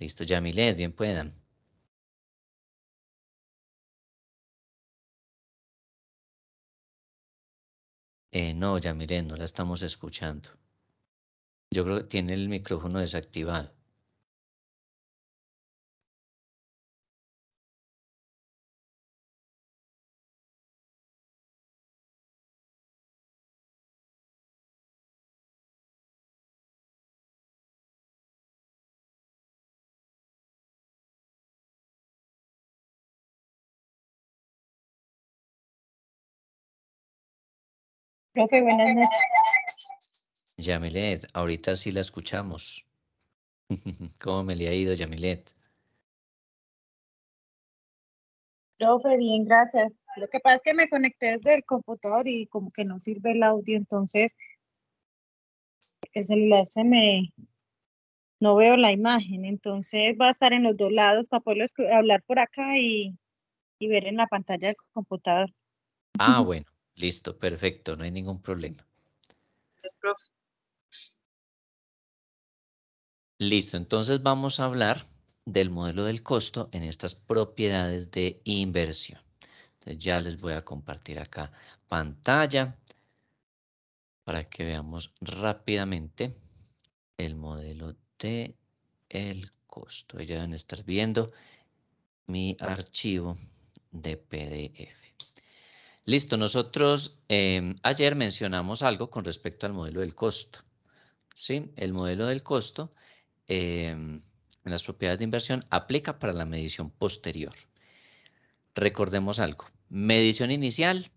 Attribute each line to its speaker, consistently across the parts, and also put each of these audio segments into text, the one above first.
Speaker 1: Listo, Yamilet, bien puedan. Eh, no, Yamilet, no la estamos escuchando. Yo creo que tiene el micrófono desactivado. Profe, buenas noches. Yamilet, ahorita sí la
Speaker 2: escuchamos. ¿Cómo me le ha ido, Yamilet?
Speaker 1: Profe, bien, gracias. Lo que pasa es que me conecté desde el computador y como que no sirve el audio, entonces el celular se me... No veo la imagen, entonces va a estar en los dos lados para poder hablar por acá y ver en la pantalla del computador.
Speaker 2: Ah, bueno. Listo, perfecto, no hay ningún problema. Listo, entonces vamos a hablar del modelo del costo en estas propiedades de inversión. ya les voy a compartir acá pantalla para que veamos rápidamente el modelo de el costo. Ya deben estar viendo mi archivo de PDF. Listo, nosotros em, ayer mencionamos algo con respecto al modelo del costo. ¿sí? El modelo del costo em, en las propiedades de inversión aplica para la medición posterior. Recordemos algo, medición inicial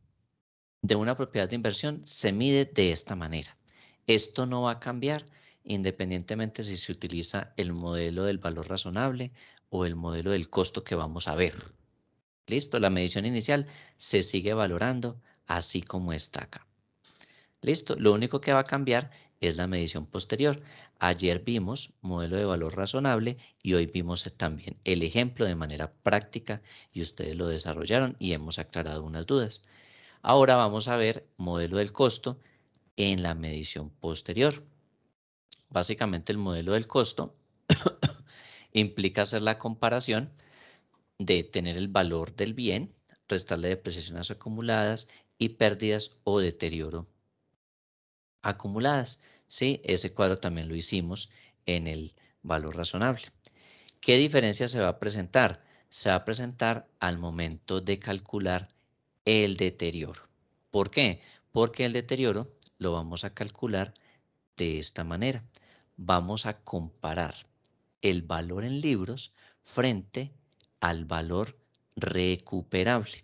Speaker 2: de una propiedad de inversión se mide de esta manera. Esto no va a cambiar independientemente si se utiliza el modelo del valor razonable o el modelo del costo que vamos a ver. Listo, la medición inicial se sigue valorando así como está acá. Listo, lo único que va a cambiar es la medición posterior. Ayer vimos modelo de valor razonable y hoy vimos también el ejemplo de manera práctica y ustedes lo desarrollaron y hemos aclarado unas dudas. Ahora vamos a ver modelo del costo en la medición posterior. Básicamente el modelo del costo implica hacer la comparación de tener el valor del bien, restarle depreciaciones acumuladas y pérdidas o deterioro acumuladas. ¿sí? Ese cuadro también lo hicimos en el valor razonable. ¿Qué diferencia se va a presentar? Se va a presentar al momento de calcular el deterioro. ¿Por qué? Porque el deterioro lo vamos a calcular de esta manera. Vamos a comparar el valor en libros frente al valor recuperable.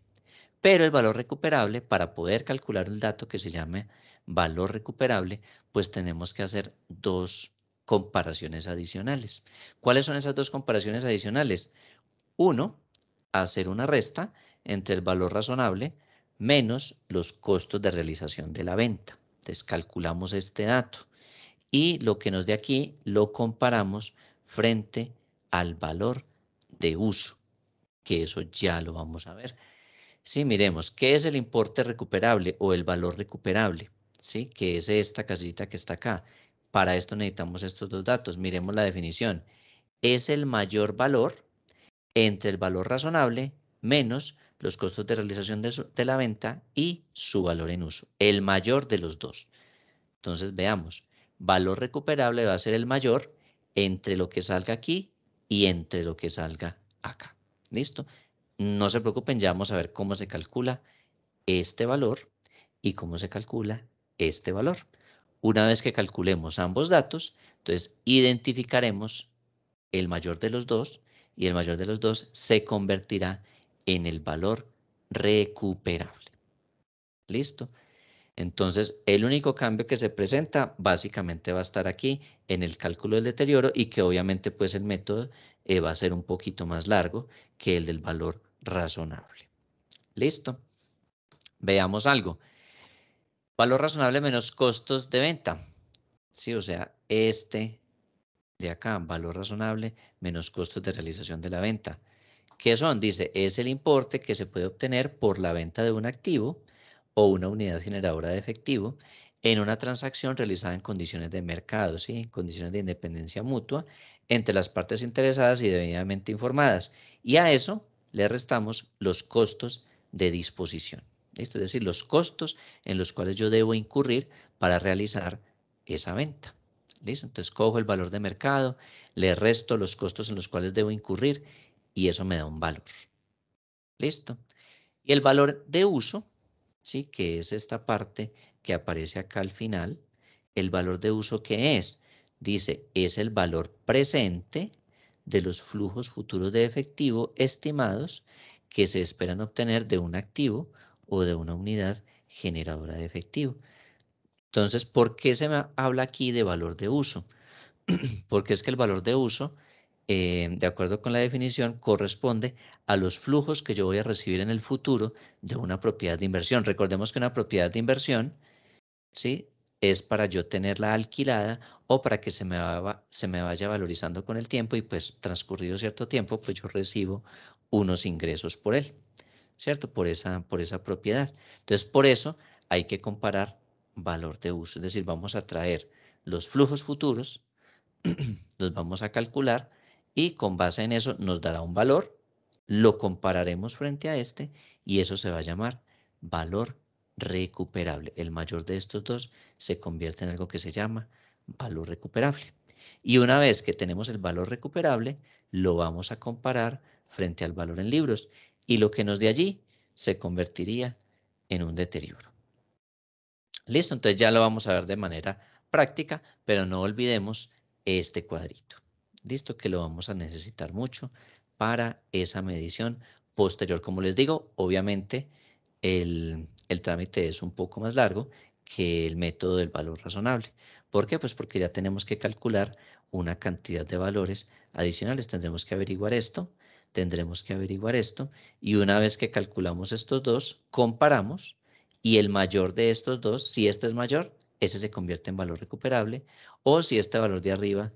Speaker 2: Pero el valor recuperable, para poder calcular el dato que se llame valor recuperable, pues tenemos que hacer dos comparaciones adicionales. ¿Cuáles son esas dos comparaciones adicionales? Uno, hacer una resta entre el valor razonable menos los costos de realización de la venta. Entonces calculamos este dato y lo que nos dé aquí lo comparamos frente al valor de uso que eso ya lo vamos a ver. Sí, miremos, ¿qué es el importe recuperable o el valor recuperable? Sí, que es esta casita que está acá. Para esto necesitamos estos dos datos. Miremos la definición. Es el mayor valor entre el valor razonable menos los costos de realización de, de la venta y su valor en uso. El mayor de los dos. Entonces veamos, valor recuperable va a ser el mayor entre lo que salga aquí y entre lo que salga acá. ¿Listo? No se preocupen, ya vamos a ver cómo se calcula este valor y cómo se calcula este valor. Una vez que calculemos ambos datos, entonces identificaremos el mayor de los dos y el mayor de los dos se convertirá en el valor recuperable. ¿Listo? Entonces, el único cambio que se presenta básicamente va a estar aquí en el cálculo del deterioro y que obviamente pues el método eh, va a ser un poquito más largo que el del valor razonable. ¿Listo? Veamos algo. Valor razonable menos costos de venta. Sí, o sea, este de acá, valor razonable menos costos de realización de la venta. ¿Qué son? Dice, es el importe que se puede obtener por la venta de un activo o una unidad generadora de efectivo en una transacción realizada en condiciones de mercado, ¿sí? en condiciones de independencia mutua entre las partes interesadas y debidamente informadas. Y a eso le restamos los costos de disposición. esto Es decir, los costos en los cuales yo debo incurrir para realizar esa venta. ¿Listo? Entonces cojo el valor de mercado, le resto los costos en los cuales debo incurrir y eso me da un valor. ¿Listo? Y el valor de uso ¿sí? que es esta parte que aparece acá al final, el valor de uso que es, dice, es el valor presente de los flujos futuros de efectivo estimados que se esperan obtener de un activo o de una unidad generadora de efectivo. Entonces, ¿por qué se habla aquí de valor de uso? Porque es que el valor de uso eh, de acuerdo con la definición, corresponde a los flujos que yo voy a recibir en el futuro de una propiedad de inversión. Recordemos que una propiedad de inversión ¿sí? es para yo tenerla alquilada o para que se me, se me vaya valorizando con el tiempo y pues transcurrido cierto tiempo, pues yo recibo unos ingresos por él, ¿cierto? Por esa, por esa propiedad. Entonces, por eso hay que comparar valor de uso, es decir, vamos a traer los flujos futuros, los vamos a calcular y con base en eso nos dará un valor, lo compararemos frente a este y eso se va a llamar valor recuperable. El mayor de estos dos se convierte en algo que se llama valor recuperable. Y una vez que tenemos el valor recuperable, lo vamos a comparar frente al valor en libros y lo que nos dé allí se convertiría en un deterioro. Listo, entonces ya lo vamos a ver de manera práctica, pero no olvidemos este cuadrito. Listo, que lo vamos a necesitar mucho para esa medición posterior. Como les digo, obviamente el, trámite es un poco más largo que el método del valor razonable. ¿Por qué? Pues porque ya tenemos que calcular una cantidad de valores adicionales. Tendremos que averiguar esto, tendremos que averiguar esto y una vez que calculamos estos dos, comparamos y el mayor de estos dos, si este es mayor, ese se convierte en valor recuperable o si este valor de arriba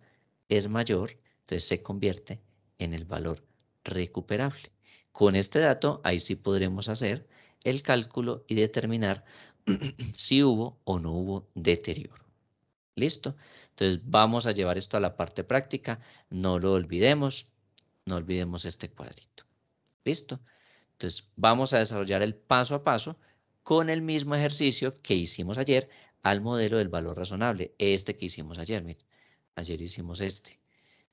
Speaker 2: es mayor, entonces se convierte en el valor recuperable. Con este dato, ahí sí podremos hacer el cálculo y determinar si hubo o no hubo deterioro. ¿Listo? Entonces vamos a llevar esto a la parte práctica. No lo olvidemos. No olvidemos este cuadrito. ¿Listo? Entonces vamos a desarrollar el paso a paso con el mismo ejercicio que hicimos ayer al modelo del valor razonable. Este que hicimos ayer, miren. Ayer hicimos este,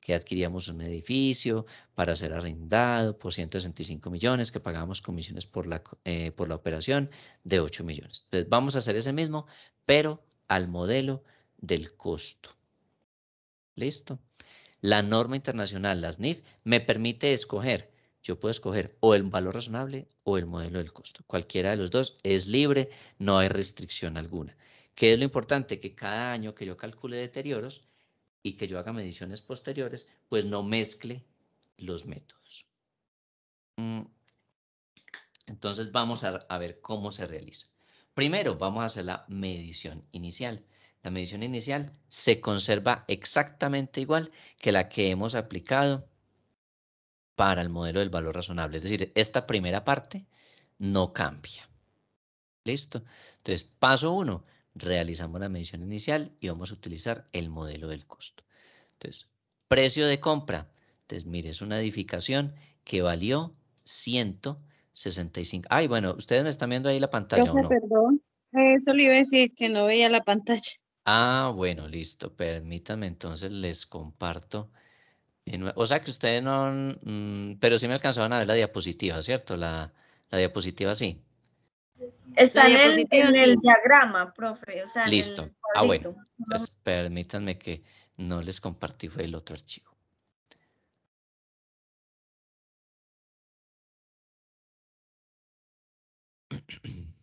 Speaker 2: que adquiríamos un edificio para ser arrendado por 165 millones, que pagamos comisiones por la, eh, por la operación de 8 millones. Entonces vamos a hacer ese mismo, pero al modelo del costo. ¿Listo? La norma internacional, las NIF, me permite escoger yo puedo escoger o el valor razonable o el modelo del costo. Cualquiera de los dos es libre, no hay restricción alguna. ¿Qué es lo importante? Que cada año que yo calcule deterioros, y que yo haga mediciones posteriores, pues no mezcle los métodos. Mm. Entonces vamos a, ver cómo se realiza. Primero vamos a hacer la medición inicial. La medición inicial se conserva exactamente igual que la que hemos aplicado para el modelo del valor razonable. Es decir, esta primera parte no cambia. ¿Listo? Entonces, paso 1 realizamos la medición inicial y vamos a utilizar el modelo del costo. Entonces, precio de compra. Entonces, mire, es una edificación que valió 165. Ay, bueno, ustedes me están viendo ahí la pantalla. no?
Speaker 1: Perdón, eh, eso le iba a decir que no veía la pantalla.
Speaker 2: Ah, bueno, listo. Permítanme entonces les comparto. O sea que ustedes no, mm, pero sí me alcanzaban a ver la diapositiva, ¿cierto? La, la diapositiva sí.
Speaker 1: Está en el, diagrama, profe. Listo. ah, bueno.
Speaker 2: permítanme que no les
Speaker 1: compartí el otro archivo.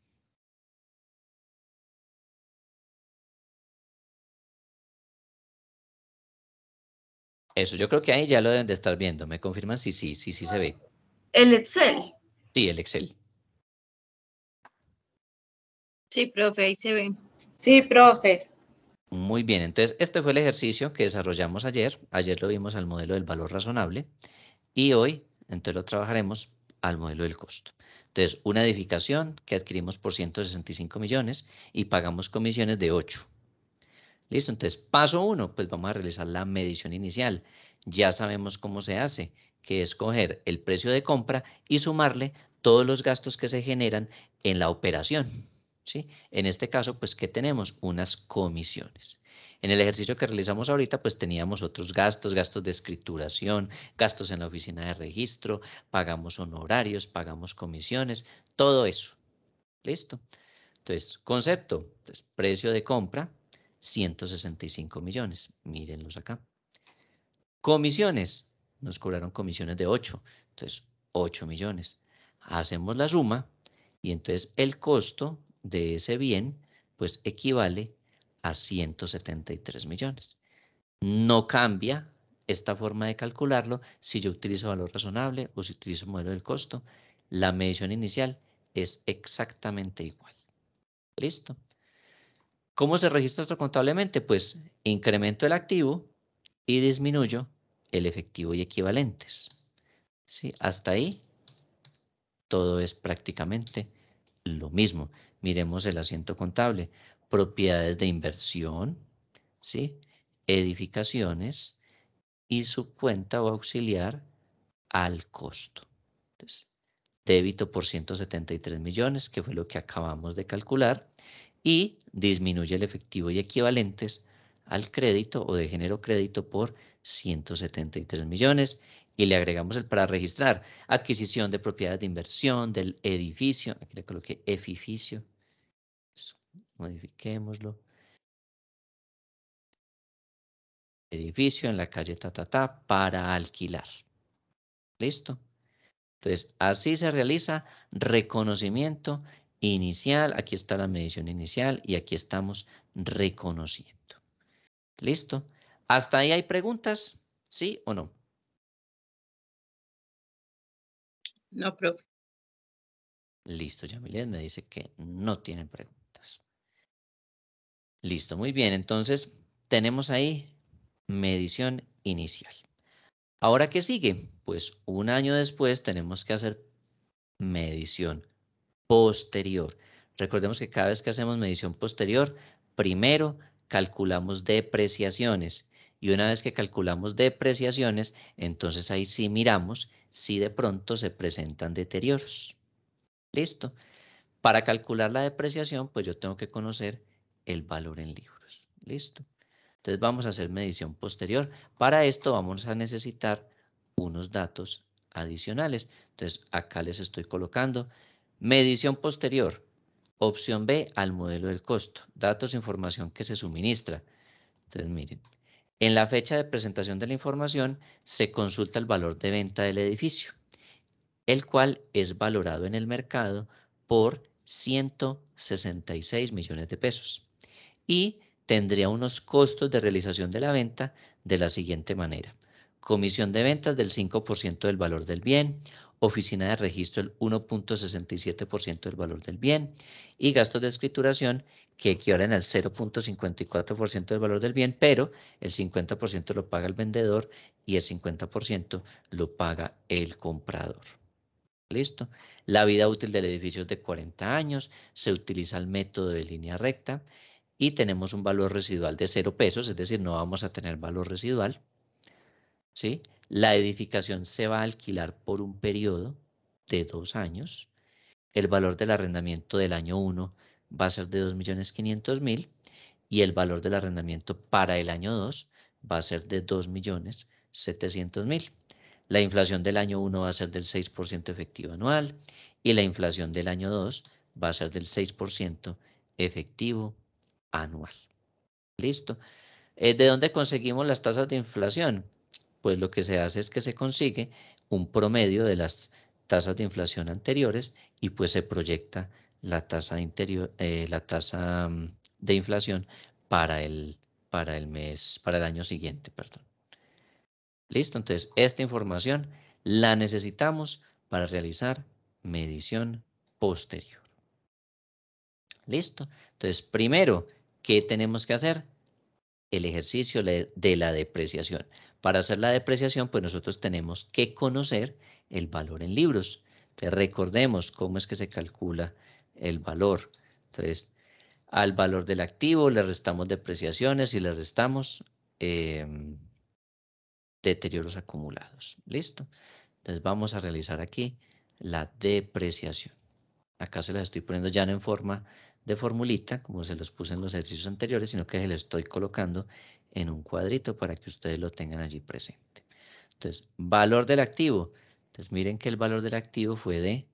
Speaker 1: Eso, yo creo que ahí ya lo deben de estar viendo. ¿Me confirman? Sí, sí, sí, sí se ve. El Excel.
Speaker 2: Sí, el Excel.
Speaker 1: Sí, profe, ahí se ve. Sí, profe.
Speaker 2: Muy bien, entonces este fue el ejercicio que desarrollamos ayer. Ayer lo vimos al modelo del valor razonable y hoy entonces lo trabajaremos al modelo del costo. Entonces, una edificación que adquirimos por 165 millones y pagamos comisiones de 8. Listo, entonces paso 1, pues vamos a realizar la medición inicial. Ya sabemos cómo se hace, que es coger el precio de compra y sumarle todos los gastos que se generan en la operación. En este caso, pues, ¿qué tenemos? Unas comisiones. En el ejercicio que realizamos ahorita, pues teníamos otros gastos, gastos de escrituración, gastos en la oficina de registro, pagamos honorarios, pagamos comisiones, todo eso. ¿Listo? Entonces, concepto, pues, precio de compra, 165 millones. Mírenlos acá. Comisiones, nos cobraron comisiones de 8, entonces 8 millones. Hacemos la suma y entonces el costo de ese bien, pues equivale a 173 millones. No cambia esta forma de calcularlo si yo utilizo valor razonable o si utilizo modelo del costo. La medición inicial es exactamente igual. ¿Listo? ¿Cómo se registra esto contablemente? Pues incremento el activo y disminuyo el efectivo y equivalentes. ¿Sí? Hasta ahí todo es prácticamente lo mismo. Miremos el asiento contable. Propiedades de inversión, ¿sí? edificaciones y su cuenta o auxiliar al costo. débito por 173 millones, que fue lo que acabamos de calcular, y disminuye el efectivo y equivalentes al crédito o de género crédito por 173 millones y le agregamos el para registrar. Adquisición de propiedades de inversión del edificio. Aquí le coloqué edificio. Modifiquémoslo. Edificio en la calle ta, para alquilar. ¿Listo? Entonces, así se realiza reconocimiento inicial. Aquí está la medición inicial y aquí estamos reconociendo. ¿Listo? ¿Hasta ahí
Speaker 1: hay preguntas? ¿Sí o no? No, profe. Listo, ya me dice que no tienen preguntas.
Speaker 2: Listo, muy bien. Entonces, tenemos ahí medición inicial. Ahora, ¿qué sigue? Pues un año después tenemos que hacer medición posterior. Recordemos que cada vez que hacemos medición posterior, primero calculamos depreciaciones y una vez que calculamos depreciaciones, entonces ahí sí miramos si de pronto se presentan deterioros. Listo. Para calcular la depreciación, pues yo tengo que conocer el valor en libros. Listo. Entonces vamos a hacer medición posterior. Para esto vamos a necesitar unos datos adicionales. Entonces acá les estoy colocando medición posterior. Opción B al modelo del costo. Datos, información que se suministra. Entonces miren, en la fecha de presentación de la información se consulta el valor de venta del edificio, el cual es valorado en el mercado por 166 millones de pesos y tendría unos costos de realización de la venta de la siguiente manera. Comisión de ventas del 5% del valor del bien, oficina de registro el 1.67% del valor del bien y gastos de escrituración que equivalen al 0.54% del valor del bien, pero el 50% lo paga el vendedor y el 50% lo paga el comprador. Listo. La vida útil del edificio es de 40 años, se utiliza el método de línea recta y tenemos un valor residual de 0 pesos, es decir, no vamos a tener valor residual. La edificación se va a alquilar por un periodo de dos años. El valor del arrendamiento del año 1 va a ser de 2.500.000 y el valor del arrendamiento para el año 2 va a ser de 2.700.000. La inflación del año 1 va a ser del 6% efectivo anual y la inflación del año 2 va a ser del 6% efectivo anual. Listo. Eh, ¿De dónde conseguimos las tasas de inflación? pues lo que se hace es que se consigue un promedio de las tasas de inflación anteriores y pues se proyecta la tasa, eh, la tasa mm, de inflación para el, para el mes, para el año siguiente, perdón. Listo, entonces esta información la necesitamos para realizar medición posterior. Listo, entonces primero, ¿qué tenemos que hacer? El ejercicio de la depreciación. Para hacer la depreciación, pues nosotros tenemos que conocer el valor en libros. Entonces, recordemos cómo es que se calcula el valor. Entonces, al valor del activo le restamos depreciaciones y le restamos em, deterioros acumulados. ¿Listo? Entonces, vamos a realizar aquí la depreciación. Acá se las estoy poniendo ya no en forma de formulita, como se los puse en los ejercicios anteriores, sino que se los estoy colocando en un cuadrito para que ustedes lo tengan allí presente. Entonces, valor del activo. Entonces, miren que el valor del activo fue de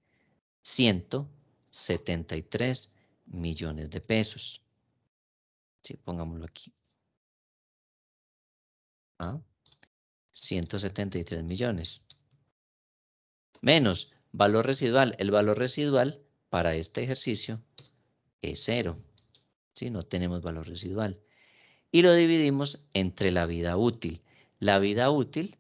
Speaker 2: 173 millones de
Speaker 1: pesos. Sí, pongámoslo aquí. 173 ¿Ah? millones. Menos
Speaker 2: valor residual. El valor residual para este ejercicio es cero. Si No tenemos valor residual y lo dividimos entre la vida útil. La vida útil,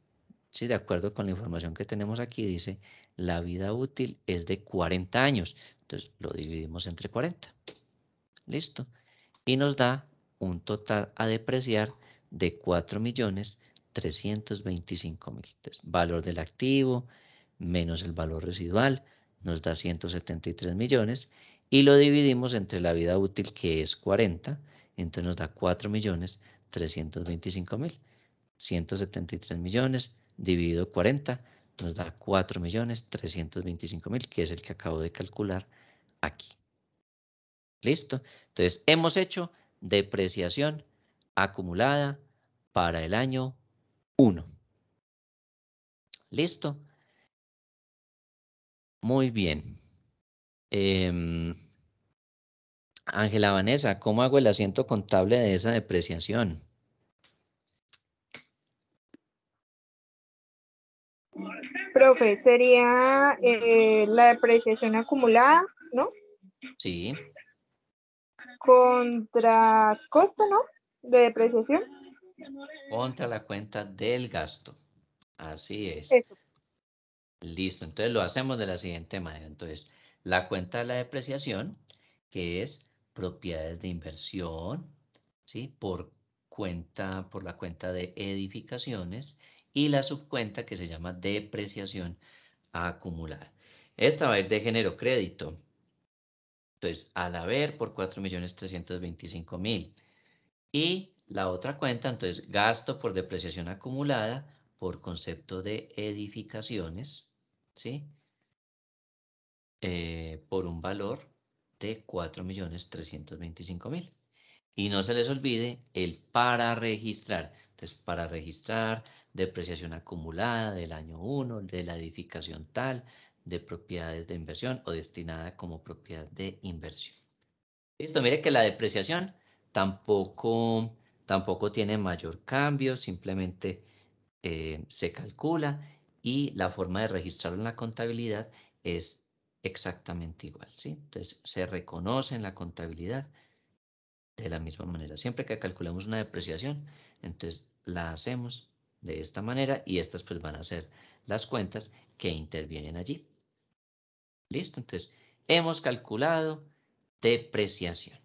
Speaker 2: si de acuerdo con la información que tenemos aquí, dice la vida útil es de 40 años. Entonces lo dividimos entre 40. Listo. Y nos da un total a depreciar de 4.325.000. Valor del activo menos el valor residual nos da 173 millones y lo dividimos entre la vida útil que es 40 entonces nos da 4.325.000. 173 millones dividido 40 nos da 4.325.000, que es el que acabo de calcular aquí. ¿Listo? Entonces, hemos hecho depreciación acumulada para el año 1. ¿Listo?
Speaker 1: Muy bien. Em, Ángela
Speaker 2: Vanessa, ¿cómo hago el asiento contable de esa depreciación?
Speaker 1: Profe, sería eh, la depreciación acumulada, ¿no? Sí. Contra costo, ¿no? De depreciación.
Speaker 2: Contra la cuenta del gasto. Así es. Listo, entonces lo hacemos de la siguiente manera. Entonces, la cuenta de la depreciación, que es propiedades de inversión, ¿sí? Por cuenta, por la cuenta de edificaciones y la subcuenta que se llama depreciación acumulada. Esta va a ir de género crédito. Entonces, al haber por 4.325.000. Y la otra cuenta, entonces, gasto por depreciación acumulada por concepto de edificaciones, ¿sí? Eh, por un valor de 4.325.000. Y no se les olvide el para registrar. Entonces, para registrar, depreciación acumulada del año 1, de la edificación tal, de propiedades de inversión o destinada como propiedad de inversión. Listo, mire que la depreciación tampoco, tampoco tiene mayor cambio, simplemente eh, se calcula y la forma de registrarlo en la contabilidad es exactamente igual, ¿sí? Entonces, se reconoce en la contabilidad de la misma manera. Siempre que calculamos una depreciación, entonces la hacemos de esta manera y estas pues van a ser las cuentas que intervienen allí. Listo, entonces hemos calculado depreciación.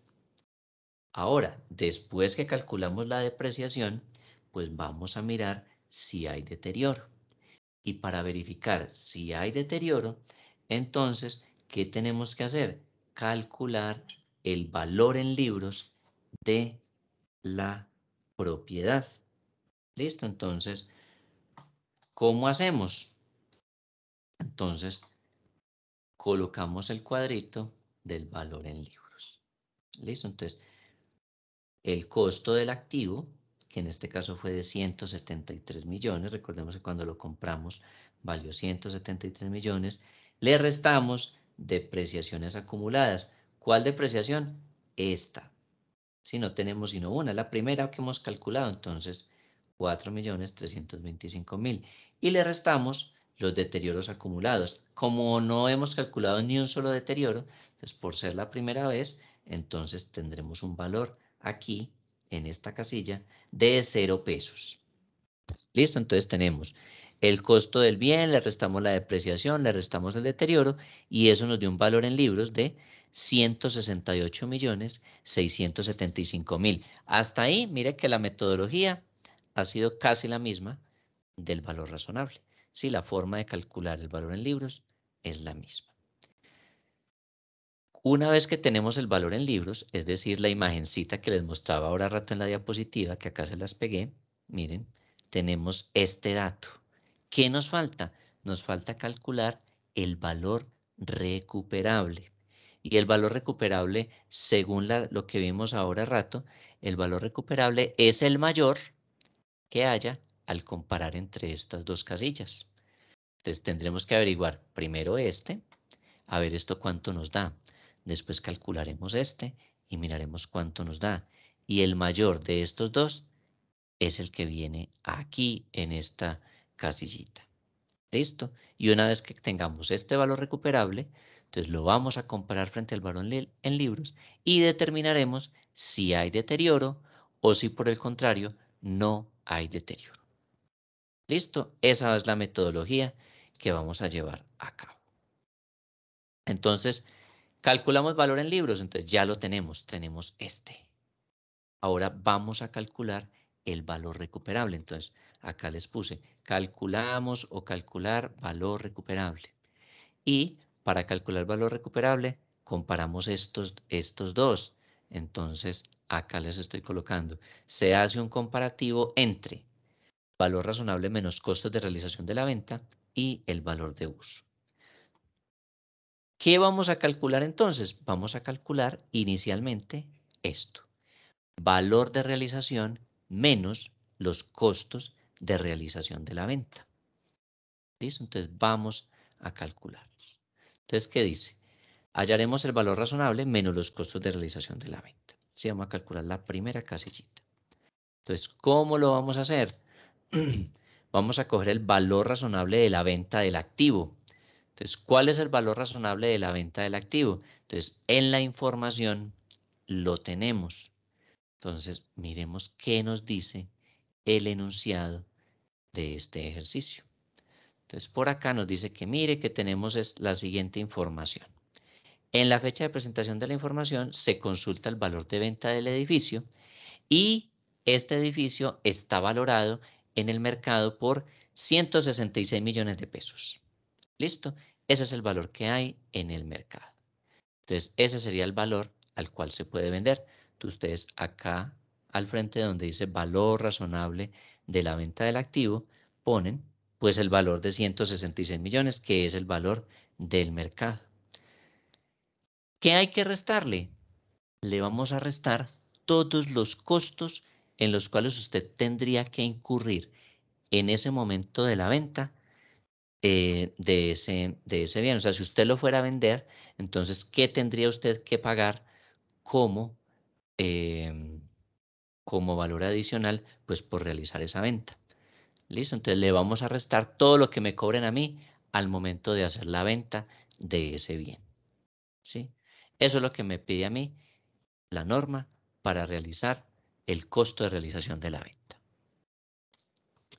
Speaker 2: Ahora, después que calculamos la depreciación, pues vamos a mirar si hay deterioro. Y para verificar si hay deterioro, entonces, ¿qué tenemos que hacer? Calcular el valor en libros de la propiedad. ¿Listo? Entonces, ¿cómo hacemos? Entonces, colocamos el cuadrito del valor en libros. ¿Listo? Entonces, el costo del activo, que en este caso fue de 173 millones, recordemos que cuando lo compramos valió 173 millones, le restamos depreciaciones acumuladas. ¿Cuál depreciación? Esta. Si no tenemos sino una, la primera que hemos calculado, entonces 4.325.000. Y le restamos los deterioros acumulados. Como no hemos calculado ni un solo deterioro, entonces pues, por ser la primera vez, entonces tendremos un valor aquí, en esta casilla, de 0 pesos. Listo, entonces tenemos el costo del bien, le restamos la depreciación, le restamos el deterioro y eso nos dio un valor en libros de 168.675.000. Hasta ahí, mire que la metodología ha sido casi la misma del valor razonable. Sí, la forma de calcular el valor en libros es la misma. Una vez que tenemos el valor en libros, es decir, la imagencita que les mostraba ahora rato en la diapositiva, que acá se las pegué, miren, tenemos este dato. ¿Qué nos falta? Nos falta calcular el valor recuperable. Y el valor recuperable, según lo que vimos ahora rato, el valor recuperable es el mayor que haya al comparar entre estas dos casillas. Entonces tendremos que averiguar primero este, a ver esto cuánto nos da. Después calcularemos este y miraremos cuánto nos da. Y el mayor de estos dos es el que viene aquí en esta casillita. Listo. Y una vez que tengamos este valor recuperable, entonces lo vamos a comparar frente al valor en libros y determinaremos si hay deterioro o si por el contrario no hay deterioro. Listo, esa es la metodología que vamos a llevar a cabo. Entonces, calculamos valor en libros, entonces ya lo tenemos, tenemos este. Ahora vamos a calcular el valor recuperable. Entonces, acá les puse, calculamos o calcular valor recuperable. Y para calcular valor recuperable, comparamos estos, estos dos. Entonces, acá les estoy colocando. Se hace un comparativo entre valor razonable menos costos de realización de la venta y el valor de uso. ¿Qué vamos a calcular entonces? Vamos a calcular inicialmente esto. Valor de realización menos los costos de realización de la venta. ¿Listo? Entonces vamos a calcular. Entonces, ¿qué dice? Hallaremos el valor razonable menos los costos de realización de la venta. Si vamos a calcular la primera casillita. Entonces, ¿cómo lo vamos a hacer? vamos a coger el valor razonable de la venta del activo. Entonces, ¿cuál es el valor razonable de la venta del activo? Entonces, en la información lo tenemos. Entonces, miremos qué nos dice el enunciado de este ejercicio. Entonces, por acá nos dice que mire que tenemos la siguiente información. En la fecha de presentación de la información se consulta el valor de venta del edificio y este edificio está valorado en el mercado por 166 millones de pesos. ¿Listo? Ese es el valor que hay en el mercado. Entonces, ese sería el valor al cual se puede vender ustedes acá al frente donde dice valor razonable de la venta del activo, ponen pues el valor de 166 millones, que es el valor del mercado. ¿Qué hay que restarle? Le vamos a restar todos los costos en los cuales usted tendría que incurrir en ese momento de la venta eh, de, ese, de ese bien. O sea, si usted lo fuera a vender, entonces, ¿qué tendría usted que pagar cómo Em, como valor adicional, pues por realizar esa venta. Listo, entonces le vamos a restar todo lo que me cobren a mí al momento de hacer la venta de ese bien. ¿sí? Eso es lo que me pide a mí la norma para realizar el costo de realización de la venta.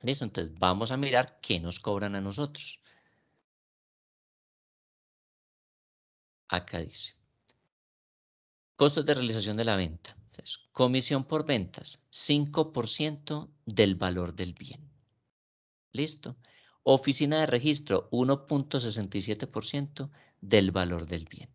Speaker 2: Listo, entonces vamos a mirar qué nos cobran a nosotros. Acá dice. Costos de realización de la venta. comisión por ventas, 5% del valor del bien. Listo. Oficina de registro, 1.67% del valor del bien.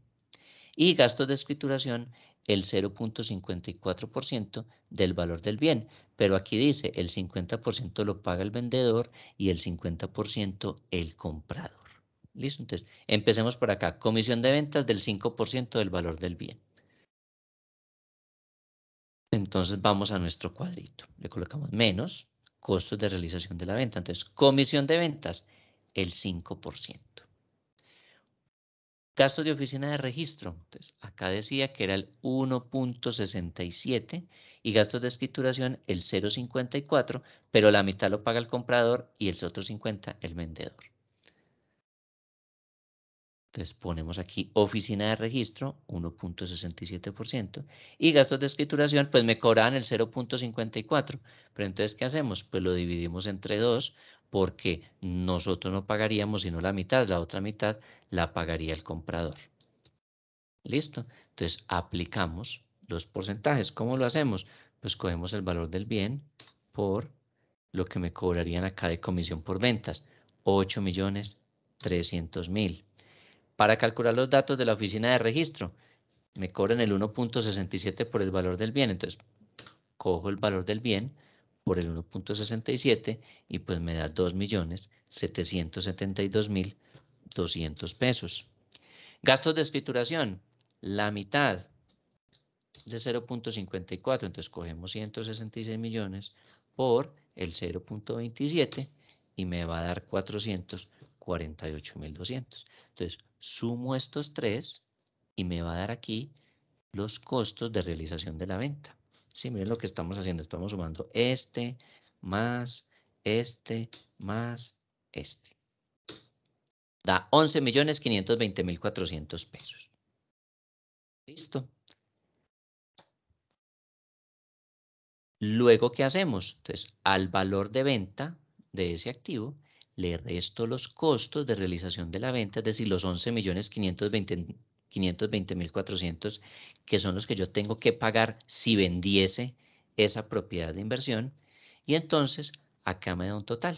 Speaker 2: Y gastos de escrituración, el 0.54% del valor del bien. Pero aquí dice, el 50% lo paga el vendedor y el 50% el comprador. Listo, entonces empecemos por acá. Comisión de ventas del 5% del valor del bien. Entonces vamos a nuestro cuadrito. Le colocamos menos costos de realización de la venta. Entonces, comisión de ventas, el 5%. Gastos de oficina de registro. Entonces, acá decía que era el 1.67 y gastos de escrituración el 0.54, pero la mitad lo paga el comprador y el otro 50 el vendedor. Entonces ponemos aquí oficina de registro, 1.67%, y gastos de escrituración, pues me cobraban el 0.54. Pero entonces, ¿qué hacemos? Pues lo dividimos entre dos, porque nosotros no pagaríamos sino la mitad, la otra mitad la pagaría el comprador. ¿Listo? Entonces aplicamos los porcentajes. ¿Cómo lo hacemos? Pues cogemos el valor del bien por lo que me cobrarían acá de comisión por ventas, 8.300.000 para calcular los datos de la oficina de registro. Me cobran el 1.67 por el valor del bien, entonces cojo el valor del bien por el 1.67 y pues me da 2.772.200 pesos. Gastos de escrituración, la mitad de 0.54, entonces cogemos 166 millones por el 0.27 y me va a dar 400 48.200. Entonces, sumo estos tres y me va a dar aquí los costos de realización de la venta. Sí, miren lo que estamos haciendo. Estamos sumando este, más, este, más, este. Da 11.520.400 pesos. Listo. Luego, ¿qué hacemos? Entonces, al valor de venta de ese activo, le resto los costos de realización de la venta, es decir, los 11.520.400 millones que son los que yo tengo que pagar si vendiese esa propiedad de inversión. Y entonces, acá me da un total,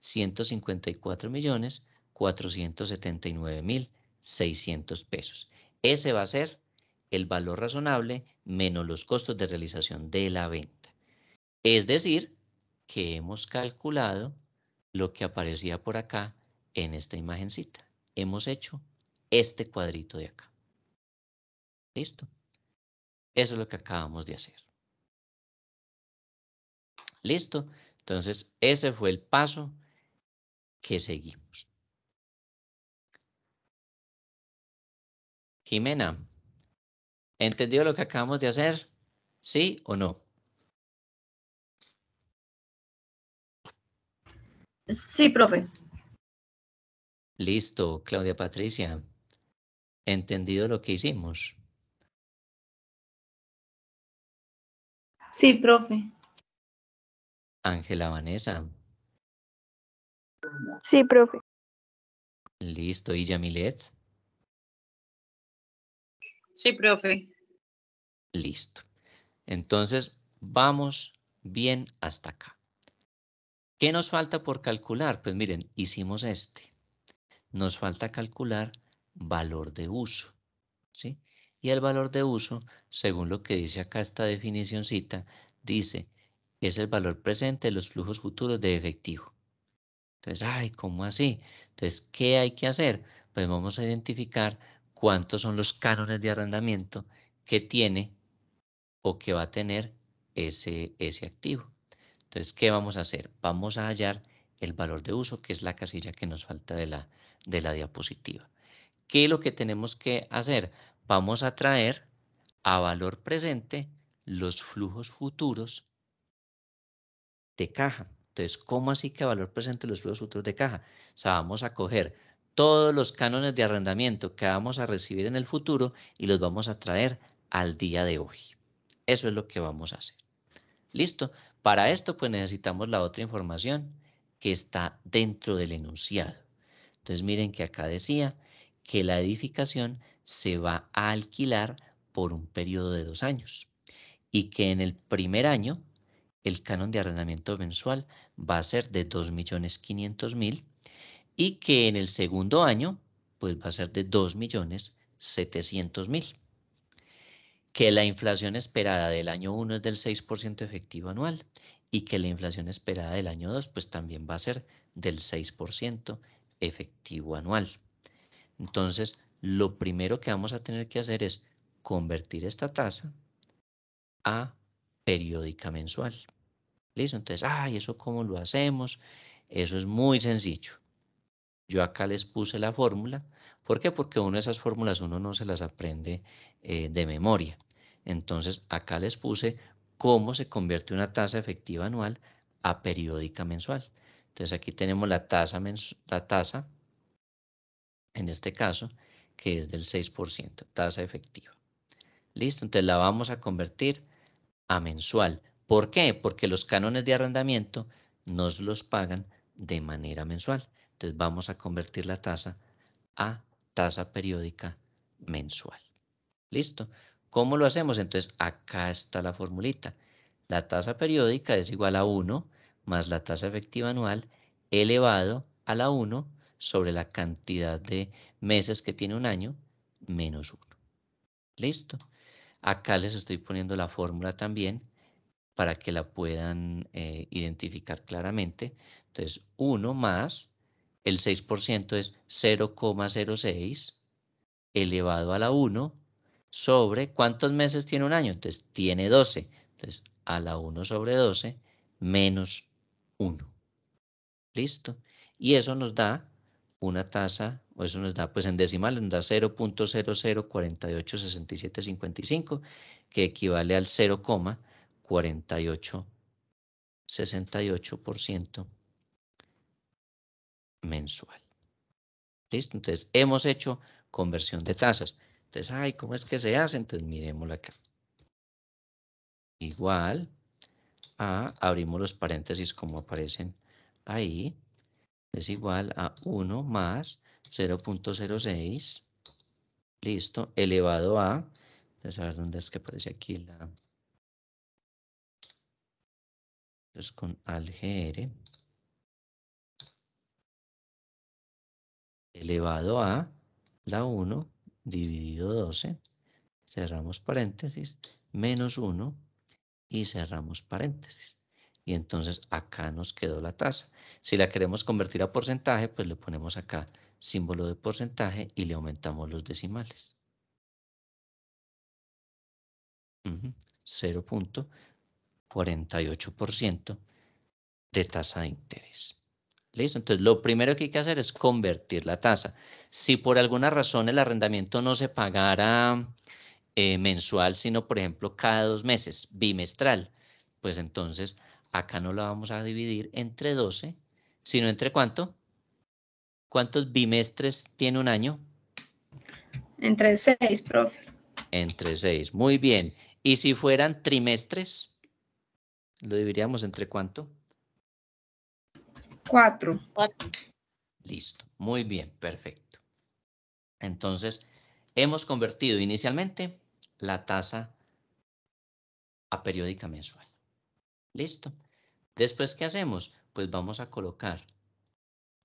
Speaker 2: 154.479.600 pesos. Ese va a ser el valor razonable menos los costos de realización de la venta. Es decir, que hemos calculado lo que aparecía por acá en esta imagencita. Hemos hecho este cuadrito de acá. ¿Listo? Eso es lo que acabamos
Speaker 1: de hacer. ¿Listo? Entonces, ese fue el paso que seguimos. Jimena, ¿entendió lo que acabamos de hacer? ¿Sí o no? Sí, profe.
Speaker 2: Listo, Claudia Patricia.
Speaker 1: ¿Entendido lo que hicimos? Sí, profe. Ángela Vanessa. Sí, profe. Listo, ¿y Yamilet? Sí, profe. Listo.
Speaker 2: Entonces, vamos bien hasta acá. ¿Qué nos falta por calcular? Pues miren, hicimos este. Nos falta calcular valor de uso. ¿sí? Y el valor de uso, según lo que dice acá esta definicióncita, dice es el valor presente de los flujos futuros de efectivo. Entonces, ay, ¿cómo así? Entonces, ¿qué hay que hacer? Pues vamos a identificar cuántos son los cánones de arrendamiento que tiene o que va a tener ese, ese activo. Entonces, ¿qué vamos a hacer? Vamos a hallar el valor de uso, que es la casilla que nos falta de la, de la diapositiva. ¿Qué es lo que tenemos que hacer? Vamos a traer a valor presente los flujos futuros de caja. Entonces, ¿cómo así que a valor presente los flujos futuros de caja? O sea, vamos a coger todos los cánones de arrendamiento que vamos a recibir en el futuro y los vamos a traer al día de hoy. Eso es lo que vamos a hacer. Listo, para esto, pues necesitamos la otra información que está dentro del enunciado. Entonces, miren que acá decía que la edificación se va a alquilar por un periodo de dos años y que en el primer año el canon de arrendamiento mensual va a ser de 2.500.000 y que en el segundo año pues va a ser de 2.700.000 que la inflación esperada del año 1 es del 6% efectivo anual y que la inflación esperada del año 2 pues también va a ser del 6% efectivo anual. Entonces, lo primero que vamos a tener que hacer es convertir esta tasa a periódica mensual. ¿Listo? Entonces, ay, ¿eso cómo lo hacemos? Eso es muy sencillo. Yo acá les puse la fórmula ¿Por qué? Porque uno de esas fórmulas uno no se las aprende eh, de memoria. Entonces, acá les puse cómo se convierte una tasa efectiva anual a periódica mensual. Entonces, aquí tenemos la tasa, la tasa en este caso, que es del 6%, tasa efectiva. Listo, entonces la vamos a convertir a mensual. ¿Por qué? Porque los cánones de arrendamiento nos los pagan de manera mensual. Entonces vamos a convertir la tasa a tasa periódica mensual. ¿Listo? ¿Cómo lo hacemos? Entonces, acá está la formulita. La tasa periódica es igual a 1 más la tasa efectiva anual elevado a la 1 sobre la cantidad de meses que tiene un año menos 1. ¿Listo? Acá les estoy poniendo la fórmula también para que la puedan eh, identificar claramente. Entonces, 1 más el 6% es 0,06 elevado a la 1 sobre cuántos meses tiene un año. Entonces tiene 12. Entonces a la 1 sobre 12 menos 1. Listo. Y eso nos da una tasa, o eso nos da pues en decimal, nos da 0.00486755, que equivale al 0,4868% mensual. ¿Listo? Entonces, hemos hecho conversión de tasas. Entonces, ay, ¿cómo es que se hace? Entonces, miremoslo acá. Igual a, abrimos los paréntesis como aparecen ahí, es igual a 1 más 0.06, listo, elevado a, entonces a ver dónde es que aparece aquí la,
Speaker 1: es pues, con GR. elevado a la
Speaker 2: 1 dividido 12, cerramos paréntesis, menos 1 y cerramos paréntesis. Y entonces acá nos quedó la tasa. Si la queremos convertir a porcentaje, pues le ponemos acá símbolo de porcentaje y le aumentamos los decimales. 0.48% de tasa de interés. ¿Listo? Entonces, lo primero que hay que hacer es convertir la tasa. Si por alguna razón el arrendamiento no se pagara eh, mensual, sino, por ejemplo, cada dos meses, bimestral, pues entonces acá no lo vamos a dividir entre 12, sino entre cuánto? ¿Cuántos bimestres tiene un año?
Speaker 1: Entre 6, profe.
Speaker 2: Entre 6, muy bien. ¿Y si fueran trimestres? ¿Lo dividiríamos entre cuánto? 4. Listo, muy bien, perfecto. Entonces, hemos convertido inicialmente la tasa a periódica mensual. Listo. Después, ¿qué hacemos? Pues vamos a colocar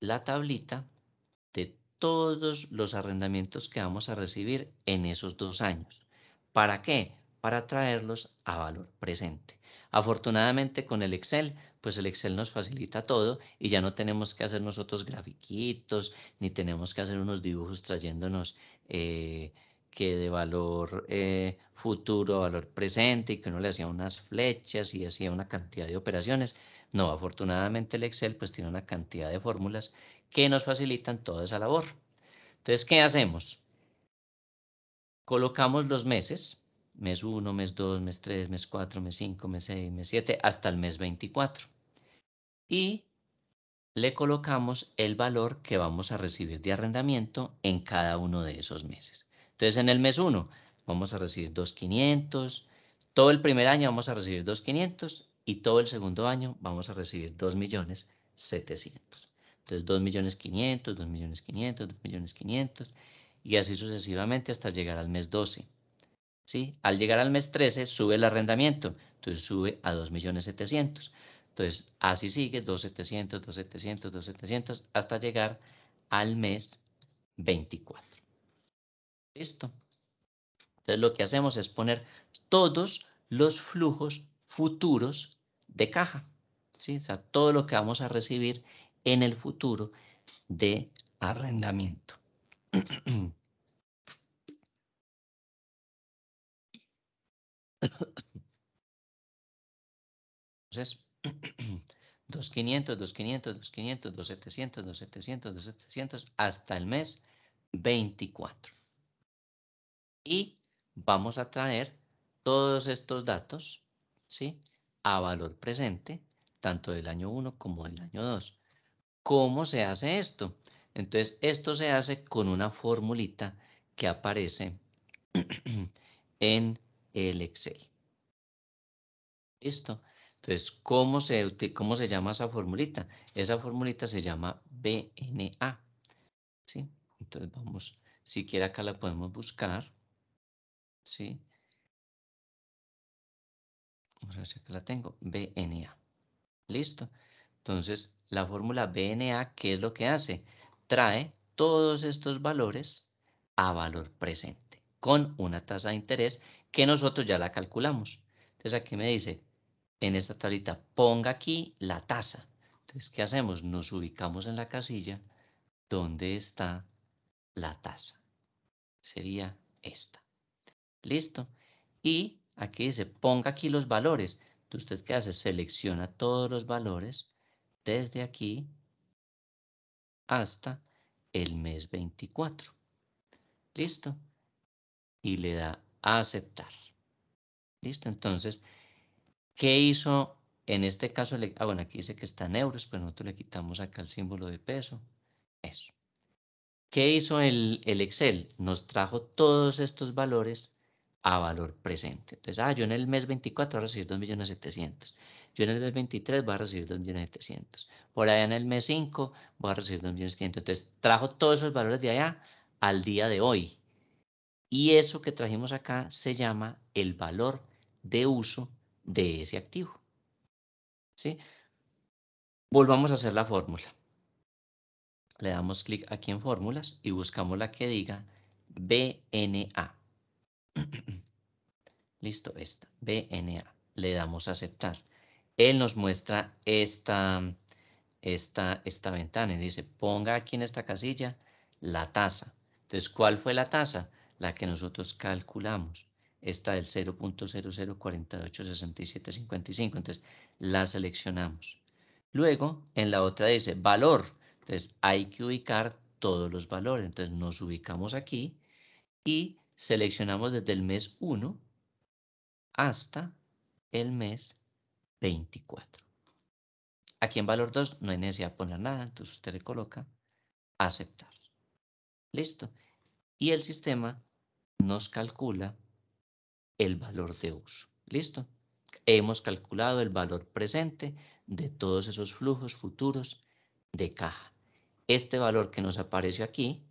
Speaker 2: la tablita de todos los arrendamientos que vamos a recibir en esos dos años. ¿Para qué? Para traerlos a valor presente. Afortunadamente con el Excel, pues el Excel nos facilita todo y ya no tenemos que hacer nosotros grafiquitos, ni tenemos que hacer unos dibujos trayéndonos eh, que de valor eh, futuro, valor presente, y que uno le hacía unas flechas y hacía una cantidad de operaciones. No, afortunadamente el Excel pues tiene una cantidad de fórmulas que nos facilitan toda esa labor. Entonces, ¿qué hacemos? Colocamos los meses mes 1, mes 2, mes 3, mes 4, mes 5, mes 6, mes 7, hasta el mes 24. Y le colocamos el valor que vamos a recibir de arrendamiento en cada uno de esos meses. Entonces, en el mes 1 vamos a recibir 2.500, todo el primer año vamos a recibir 2.500 y todo el segundo año vamos a recibir 2.700.000. Entonces, 2.500.000, 2.500.000, 2.500.000 y así sucesivamente hasta llegar al mes 12. ¿sí? Al llegar al mes 13 sube el arrendamiento, entonces sube a 2.700.000. Entonces, así sigue, 2.700, 2.700, 2.700, hasta llegar al mes 24. ¿Listo? Entonces, lo que hacemos es poner todos los flujos futuros de caja. ¿sí? O sea, todo lo que vamos a recibir en el futuro de
Speaker 1: arrendamiento. Entonces, 2500, 2500,
Speaker 2: 2500, 2700, 2700, 2700, hasta el mes 24. Y vamos a traer todos estos datos ¿sí? a valor presente, tanto del año 1 como del año 2. ¿Cómo se hace esto? Entonces, esto se hace con una formulita que aparece en el Excel. ¿Listo? Entonces, ¿cómo se, ¿cómo se llama esa formulita? Esa formulita se llama BNA. ¿Sí? Entonces vamos, si siquiera acá la podemos buscar. ¿Sí? Vamos a ver si acá la tengo. BNA. ¿Listo? Entonces, la fórmula BNA, ¿qué es lo que hace? Trae todos estos valores a valor presente con una tasa de interés que nosotros ya la calculamos. Entonces aquí me dice, en esta tablita, ponga aquí la tasa. Entonces, ¿qué hacemos? Nos ubicamos en la casilla donde está la tasa. Sería esta. ¿Listo? Y aquí dice, ponga aquí los valores. Entonces, ¿usted qué hace? Selecciona todos los valores desde aquí hasta el mes 24. ¿Listo? Y le da aceptar. ¿Listo? Entonces, ¿qué hizo en este caso? ah, bueno, aquí dice que está en euros, pero nosotros le quitamos acá el símbolo de peso. Eso. ¿Qué hizo el, Excel? Nos trajo todos estos valores a valor presente. Entonces, ah, yo en el mes 24 voy a recibir 2.700.000. Yo en el mes 23 voy a recibir 2.700.000. Por allá en el mes 5 voy a recibir 2.500. Entonces, trajo todos esos valores de allá al día de hoy. Y eso que trajimos acá se llama el valor de uso de ese activo. ¿Sí? Volvamos a hacer la fórmula. Le damos clic aquí en fórmulas y buscamos la que diga BNA. Listo, esta, BNA. Le damos a aceptar. Él nos muestra esta, esta, esta ventana y dice, ponga aquí en esta casilla la tasa. Entonces, ¿cuál fue la tasa? la que nosotros calculamos. Esta del 0.00486755. Entonces, la seleccionamos. Luego, en la otra dice valor. Entonces, hay que ubicar todos los valores. Entonces, nos ubicamos aquí y seleccionamos desde el mes 1 hasta el mes 24. Aquí en valor 2 no hay necesidad de poner nada, entonces usted le coloca aceptar. Listo. Y el sistema nos calcula el valor de uso. ¿Listo? Hemos calculado el valor presente de todos esos flujos futuros de caja. Este valor que nos aparece aquí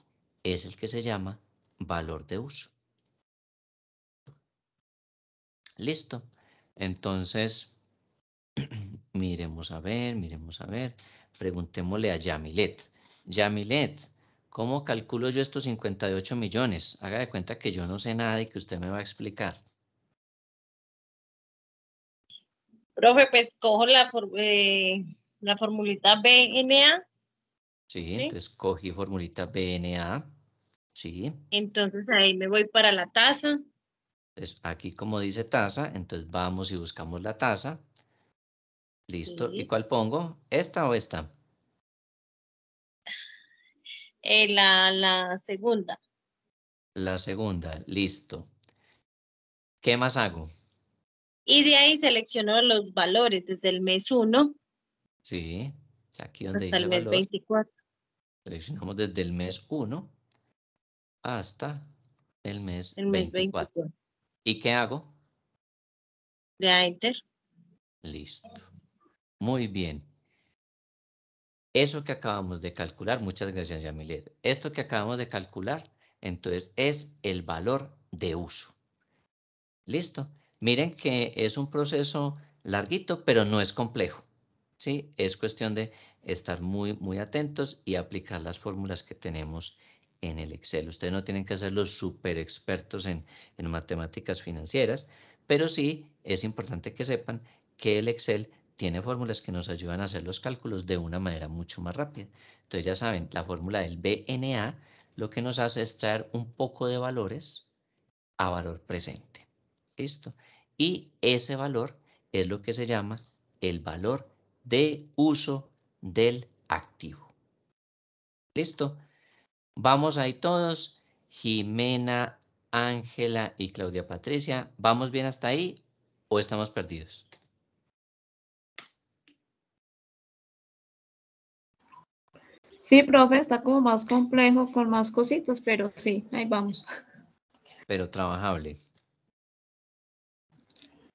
Speaker 2: es el que se llama valor de uso. Listo. Entonces, miremos a ver, miremos a ver. Preguntémosle a Yamilet. Yamilet, ¿Cómo calculo yo estos 58 millones? Haga de cuenta que yo no sé nada y que usted me va a explicar.
Speaker 1: Profe, pues cojo la, eh, la formulita BNA.
Speaker 2: Sí, Entonces entonces cogí formulita BNA. Sí.
Speaker 1: Entonces ahí me voy para la tasa.
Speaker 2: Entonces aquí como dice tasa, entonces vamos y buscamos la tasa. Listo. ¿Y cuál pongo? ¿Esta o esta?
Speaker 1: Eh, la, segunda.
Speaker 2: La segunda, listo. ¿Qué más hago?
Speaker 1: Y de ahí selecciono los valores desde el mes 1.
Speaker 2: Sí, aquí donde hasta el mes
Speaker 1: 24.
Speaker 2: Seleccionamos desde el mes 1 hasta el mes, 24. ¿Y qué hago? De a enter. Listo. Muy bien. Eso que acabamos de calcular, muchas gracias Yamilet, esto que acabamos de calcular, entonces es el valor de uso. ¿Listo? Miren que es un proceso larguito, pero no es complejo. ¿sí? Es cuestión de estar muy, muy atentos y aplicar las fórmulas que tenemos en el Excel. Ustedes no tienen que ser los super expertos en, en matemáticas financieras, pero sí es importante que sepan que el Excel tiene fórmulas que nos ayudan a hacer los cálculos de una manera mucho más rápida. Entonces ya saben, la fórmula del BNA lo que nos hace es traer un poco de valores a valor presente. ¿Listo? Y ese valor es lo que se llama el valor de uso del activo. ¿Listo? Vamos ahí todos. Jimena, Ángela y Claudia Patricia. ¿Vamos bien hasta ahí o estamos
Speaker 1: perdidos? Sí, profe, está como más complejo, con más cositas, pero sí, ahí vamos.
Speaker 2: Pero trabajable.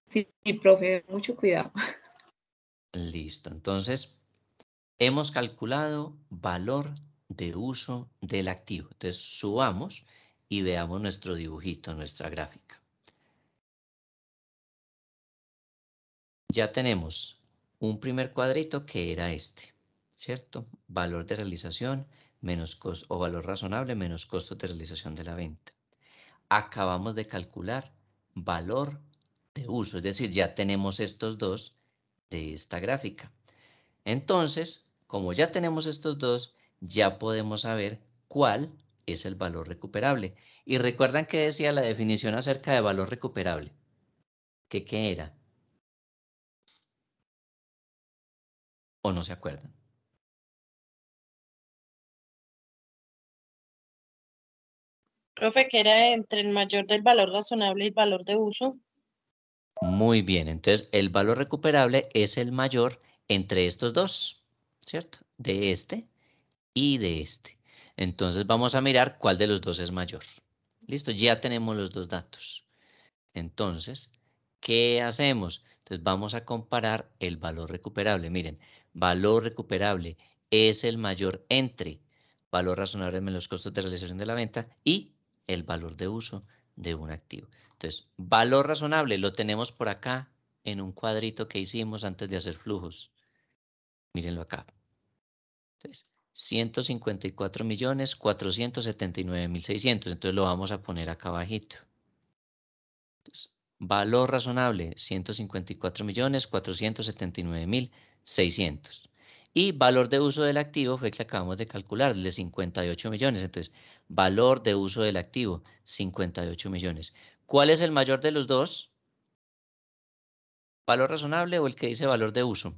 Speaker 1: Sí, profe, mucho cuidado.
Speaker 2: Listo, entonces hemos calculado valor de uso del activo. Entonces subamos y veamos nuestro dibujito, nuestra gráfica. Ya tenemos un primer cuadrito que era este. ¿cierto? Valor de realización menos costo, o valor razonable menos costo de realización de la venta. Acabamos de calcular valor de uso, es decir, ya tenemos estos dos de esta gráfica. Entonces, como ya tenemos estos dos, ya podemos saber cuál es el valor recuperable. Y recuerdan que decía la definición acerca de valor recuperable. ¿Qué, qué era?
Speaker 1: ¿O no se acuerdan? Profe, que era entre el mayor del valor razonable y el valor de uso. Muy bien,
Speaker 2: entonces el valor recuperable es el mayor entre estos dos, ¿cierto? De este y de este. Entonces vamos a mirar cuál de los dos es mayor. Listo, ya tenemos los dos datos. Entonces, ¿qué hacemos? Entonces vamos a comparar el valor recuperable. Miren, valor recuperable es el mayor entre valor razonable menos los costos de realización de la venta y el valor de uso de un activo. Entonces, valor razonable lo tenemos por acá en un cuadrito que hicimos antes de hacer flujos. Mírenlo acá. Entonces, 154 millones 479 mil 600. Entonces lo vamos a poner acá abajito. valor razonable, 154 millones 479 mil 600. Y valor de uso del activo fue el que acabamos de calcular, de 58 millones. Entonces, valor de uso del activo, 58 millones. ¿Cuál es el mayor de los dos? ¿Valor razonable o el que dice valor de uso?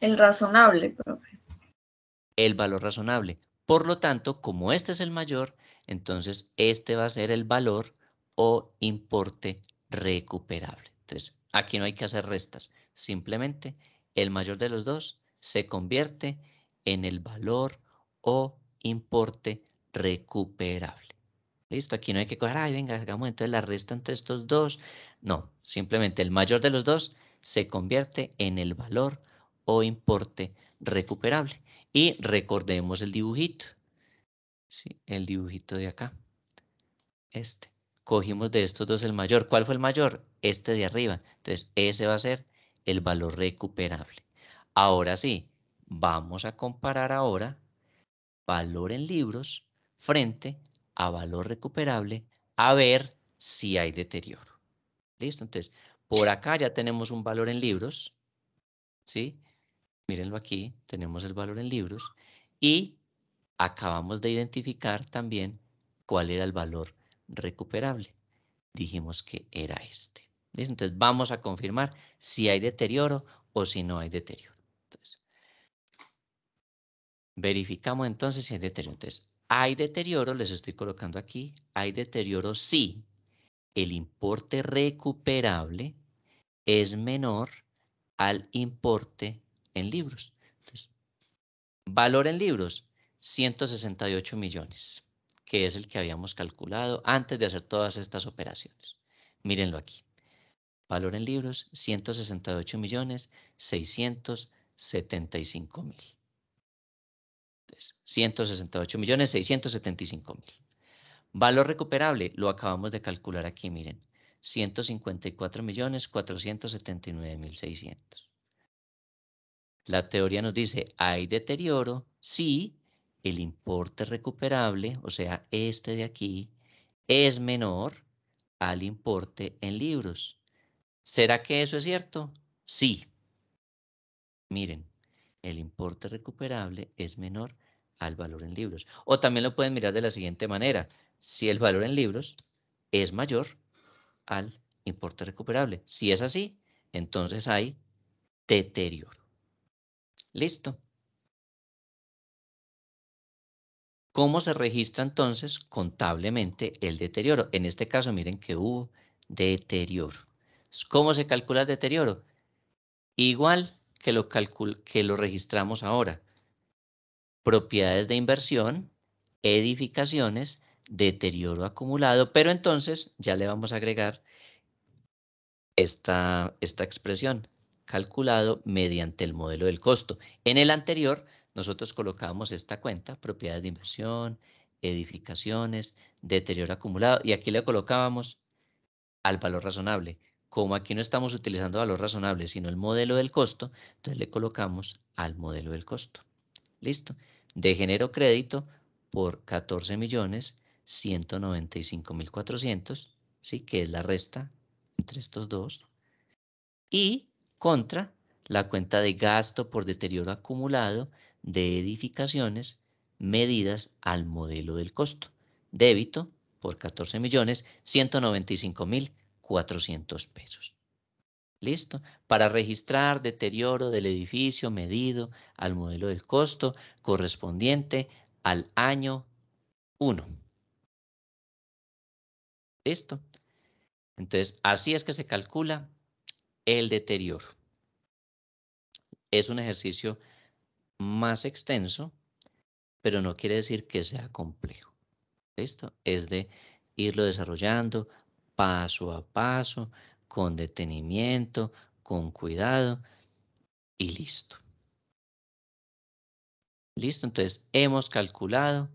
Speaker 1: El razonable, profe.
Speaker 2: El valor razonable. Por lo tanto, como este es el mayor, entonces este va a ser el valor o importe recuperable. Entonces, aquí no hay que hacer restas, simplemente el mayor de los dos se convierte en el valor o importe recuperable. Listo, aquí no hay que coger, ay, venga, hagamos entonces la resta entre estos dos. No, simplemente el mayor de los dos se convierte en el valor o importe recuperable. Y recordemos el dibujito. Sí, el dibujito de acá. Este. Cogimos de estos dos el mayor. ¿Cuál fue el mayor? Este de arriba. Entonces, ese va a ser el valor recuperable. Ahora sí, vamos a comparar ahora valor en libros frente a valor recuperable a ver si hay deterioro. ¿Listo? Entonces, por acá ya tenemos un valor en libros, ¿sí? Mírenlo aquí, tenemos el valor en libros y acabamos de identificar también cuál era el valor recuperable. Dijimos que era este. Entonces vamos a confirmar si hay deterioro o si no hay deterioro. verificamos entonces si hay deterioro. Entonces, hay deterioro, les estoy colocando aquí, hay deterioro si el importe recuperable es menor al importe en libros. valor en libros, 168 millones, que es el que habíamos calculado antes de hacer todas estas operaciones. Mírenlo aquí. Valor en libros, 168.675.000. millones 675 mil. Valor recuperable, lo acabamos de calcular aquí, miren, 154.479.600. millones mil La teoría nos dice, hay deterioro si el importe recuperable, o sea, este de aquí, es menor al importe en libros. ¿Será que eso es cierto? Sí. Miren, el importe recuperable es menor al valor en libros. O también lo pueden mirar de la siguiente manera. Si el valor en libros es mayor al importe recuperable. Si es así, entonces hay deterioro. Listo. ¿Cómo se registra entonces contablemente el deterioro? En este caso, miren que hubo deterioro. ¿Cómo se calcula el deterioro? Igual que lo, que lo registramos ahora. Propiedades de inversión, edificaciones, deterioro acumulado, pero entonces ya le vamos a agregar esta, esta expresión, calculado mediante el modelo del costo. En el anterior, nosotros colocábamos esta cuenta, propiedades de inversión, edificaciones, deterioro acumulado, y aquí le colocábamos al valor razonable, como aquí no estamos utilizando valor razonable, sino el modelo del costo, entonces le colocamos al modelo del costo. ¿Listo? De género crédito por 14.195.400, ¿sí? que es la resta entre estos dos. Y contra la cuenta de gasto por deterioro acumulado de edificaciones medidas al modelo del costo. Débito por 14.195.400. 400 pesos. ¿Listo? Para registrar deterioro del edificio medido al modelo del costo correspondiente al año 1. ¿Listo? Entonces, así es que se calcula el deterioro. Es un ejercicio más extenso, pero no quiere decir que sea complejo. ¿Listo? Es de irlo desarrollando paso a paso, con detenimiento, con cuidado y listo. Listo, entonces hemos calculado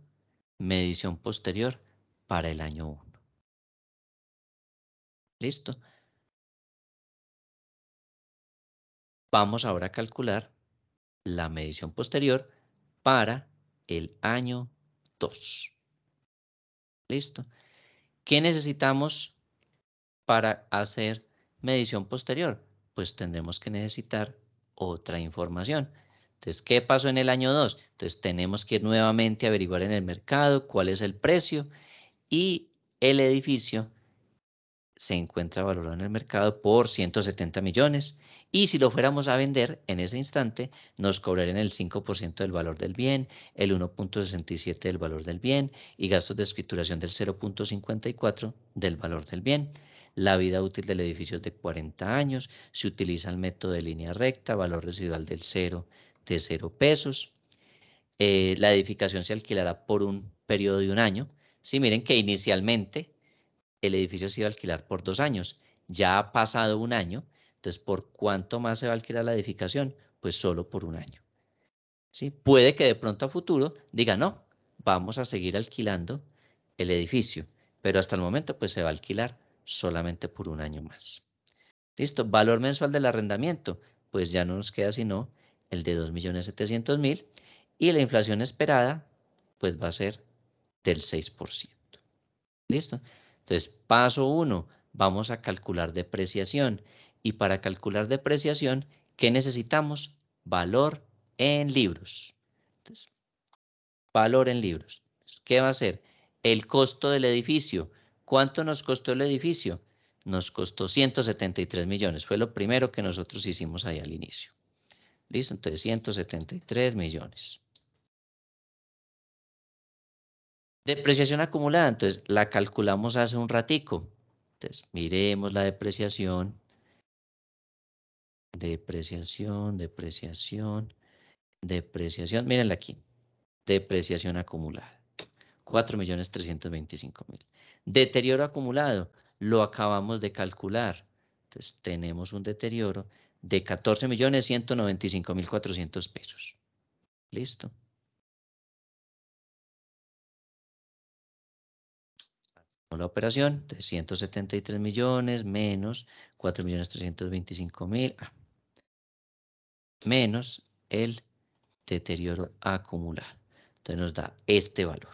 Speaker 2: medición posterior
Speaker 1: para el año 1. Listo. Vamos ahora a calcular la
Speaker 2: medición posterior para el año 2. Listo. ¿Qué necesitamos para hacer medición posterior? Pues tendremos que necesitar otra información. Entonces, ¿qué pasó en el año 2? Entonces, tenemos que nuevamente averiguar en el mercado cuál es el precio y el edificio se encuentra valorado en el mercado por 170 millones y si lo fuéramos a vender en ese instante nos cobrarían el 5% del valor del bien, el 1.67 del valor del bien y gastos de escrituración del 0.54 del valor del bien. La vida útil del edificio es de 40 años. Se utiliza el método de línea recta, valor residual del cero de 0 pesos. Eh, la edificación se alquilará por un periodo de un año. Si miren que inicialmente el edificio se iba a alquilar por dos años. Ya ha pasado un año. Entonces, ¿por cuánto más se va a alquilar la edificación? Pues solo por un año. ¿Sí? Puede que de pronto a futuro diga, no, vamos a seguir alquilando el edificio, pero hasta el momento pues se va a alquilar solamente por un año más. Listo, valor mensual del arrendamiento, pues ya no nos queda sino el de 2.700.000 y la inflación esperada pues va a ser del 6%. ¿Listo? Entonces, paso 1, vamos a calcular depreciación y para calcular depreciación, ¿qué necesitamos? Valor en libros. valor en libros. ¿Qué va a ser? El costo del edificio ¿Cuánto nos costó el edificio? Nos costó 173 millones. Fue lo primero que nosotros hicimos ahí al inicio. Listo, entonces 173 millones. Depreciación acumulada, entonces la calculamos hace un ratico. Entonces, miremos la depreciación. Depreciación, depreciación, depreciación. Mírenla aquí. Depreciación acumulada. 4.325.000. Deterioro acumulado, lo acabamos de calcular. Entonces tenemos un deterioro de 14.195.400 pesos. Listo. la operación, 173 millones menos 4.325.000. Ah. menos el deterioro acumulado. Entonces nos da este valor.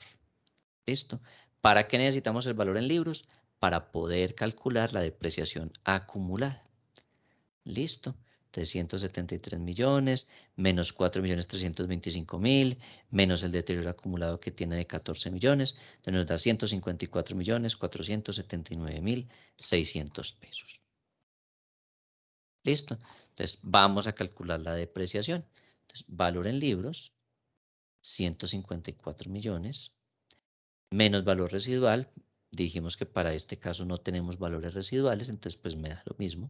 Speaker 2: ¿Listo? ¿Para qué necesitamos el valor en libros? Para poder calcular la depreciación acumulada. Listo. 373 millones, menos 4 millones 325 mil, menos el deterioro acumulado que tiene de 14 millones, Entonces, nos da 154 millones 479 mil 600 pesos. Listo. Entonces vamos a calcular la depreciación. valor en libros, 154 millones menos valor residual. Dijimos que para este caso no tenemos valores residuales, entonces pues me da lo mismo.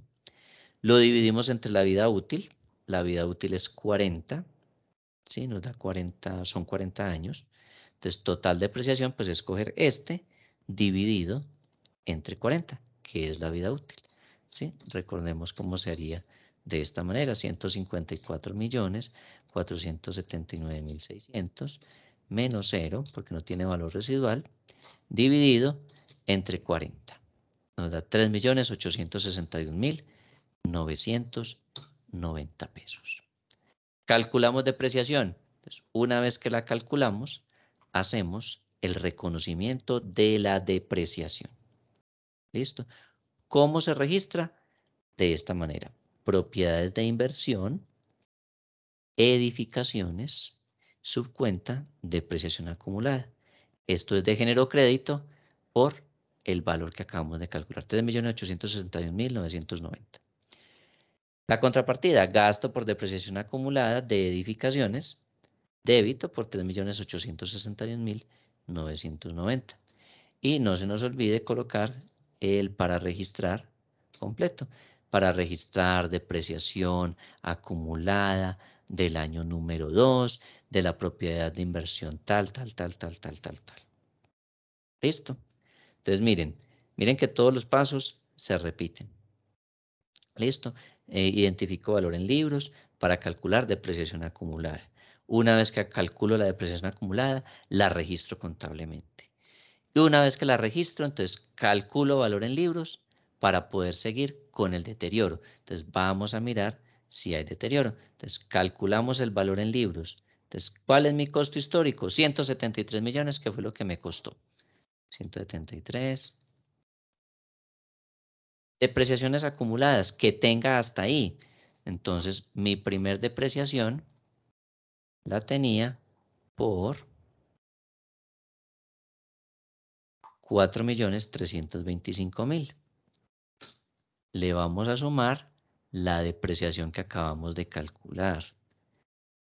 Speaker 2: Lo dividimos entre la vida útil. La vida útil es 40, ¿sí? Nos da 40, son 40 años. Entonces total depreciación pues es coger este dividido entre 40, que es la vida útil, ¿sí? Recordemos cómo sería de esta manera, 154 millones mil menos 0, porque no tiene valor residual, dividido entre 40. Nos da 3.861.990 pesos. Calculamos depreciación. una vez que la calculamos, hacemos el reconocimiento de la depreciación. ¿Listo? ¿Cómo se registra? De esta manera. Propiedades de inversión, edificaciones, subcuenta depreciación acumulada. Esto es de género crédito por el valor que acabamos de calcular, 3.861.990. La contrapartida, gasto por depreciación acumulada de edificaciones, débito por 3.861.990. Y no se nos olvide colocar el para registrar completo, para registrar depreciación acumulada del año número 2, de la propiedad de inversión tal, tal, tal, tal, tal, tal, tal. ¿Listo? Entonces miren, miren que todos los pasos se repiten. ¿Listo? Eh, identifico valor en libros para calcular depreciación acumulada. Una vez que calculo la depreciación acumulada, la registro contablemente. Y una vez que la registro, entonces calculo valor en libros para poder seguir con el deterioro. Entonces vamos a mirar si hay deterioro. Entonces calculamos el valor en libros entonces, ¿cuál es mi costo histórico? 173 millones, que fue lo que me costó. 173. Depreciaciones acumuladas, que tenga hasta ahí. Entonces, mi primer depreciación
Speaker 1: la tenía
Speaker 2: por 4.325.000. Le vamos a sumar la depreciación que acabamos de calcular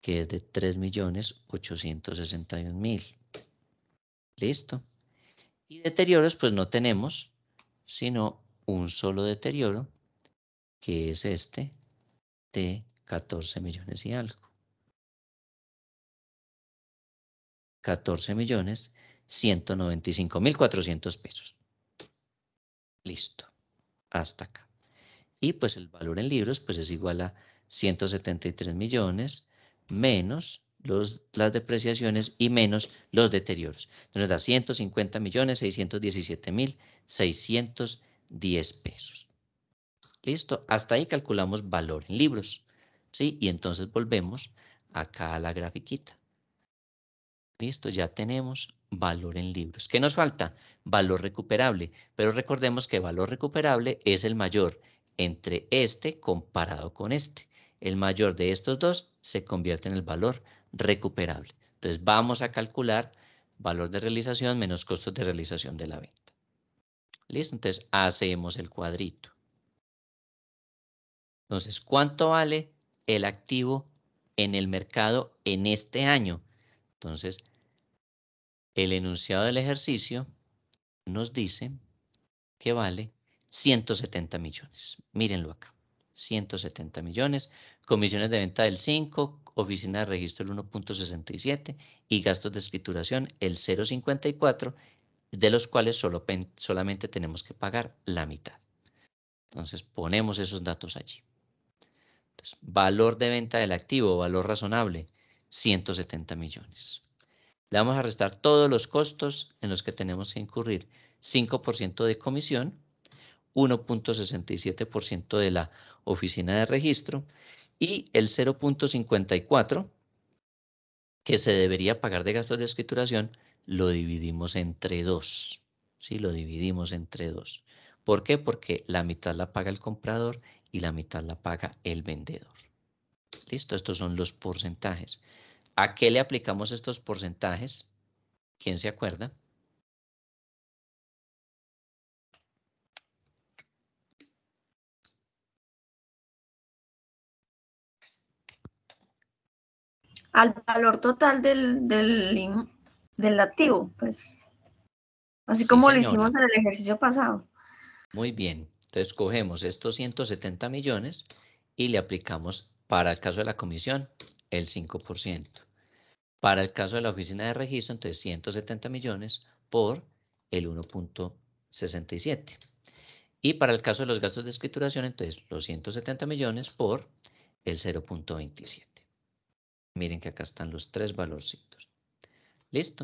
Speaker 2: que es de 3.861.000. ¿Listo? Y deterioros, pues no tenemos, sino un solo deterioro, que es este, de 14 millones y algo. 14 millones mil pesos. Listo. Hasta acá. Y pues el valor en libros pues es igual a 173 millones menos las depreciaciones y menos los deterioros. Entonces da 150 millones 617 mil 610 pesos. Listo, hasta ahí calculamos valor en libros. ¿sí? Y entonces volvemos acá a la grafiquita. Listo, ya tenemos valor en libros. ¿Qué nos falta? Valor recuperable. Pero recordemos que valor recuperable es el mayor entre este comparado con este el mayor de estos dos se convierte en el valor recuperable. Entonces vamos a calcular valor de realización menos costos de realización de la venta. ¿Listo? Entonces hacemos el cuadrito. Entonces, ¿cuánto vale el activo en el mercado en este año? Entonces, el enunciado del ejercicio nos dice que vale 170 millones. Mírenlo acá. 170 millones, comisiones de venta del 5, oficina de registro el 1.67 y gastos de escrituración el 0.54, de los cuales solamente tenemos que pagar la mitad. Entonces ponemos esos datos allí. valor de venta del activo, valor razonable, 170 millones. Le vamos a restar todos los costos en los que tenemos que incurrir 5% de comisión 1.67% de la oficina de registro y el 0.54 que se debería pagar de gastos de escrituración lo dividimos entre dos. Sí, lo dividimos entre dos. ¿Por qué? Porque la mitad la paga el comprador y la mitad la paga el vendedor. Listo, estos son los porcentajes. ¿A qué le aplicamos estos porcentajes? ¿Quién se acuerda?
Speaker 1: al valor total del, del activo, pues.
Speaker 2: Así como lo hicimos en
Speaker 1: el ejercicio pasado.
Speaker 2: Muy bien. Entonces cogemos estos 170 millones y le aplicamos para el caso de la comisión el 5%. Para el caso de la oficina de registro, entonces 170 millones por el 1.67. Y para el caso de los gastos de escrituración, entonces los 170 millones por el 0.27. Miren que acá están los tres valorcitos. ¿Listo?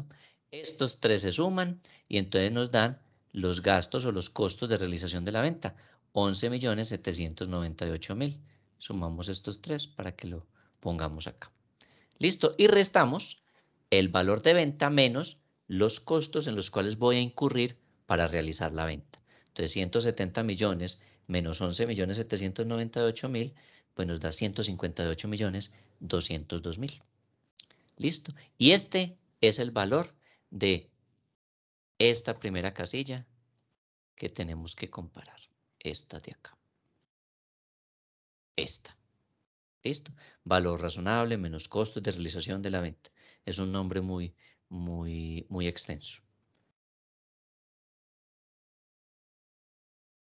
Speaker 2: Estos tres se suman y entonces nos dan los gastos o los costos de realización de la venta. 11.798.000. Sumamos estos tres para que lo pongamos acá. Listo. Y restamos el valor de venta menos los costos en los cuales voy a incurrir para realizar la venta. Entonces, 170 millones menos 11.798.000 pues nos da 158.202.000. millones Listo. Y este es el valor de esta primera casilla que tenemos que comparar. Esta de acá. Esta. Listo. Valor razonable menos costos de realización de la venta. Es un nombre muy, muy, muy extenso.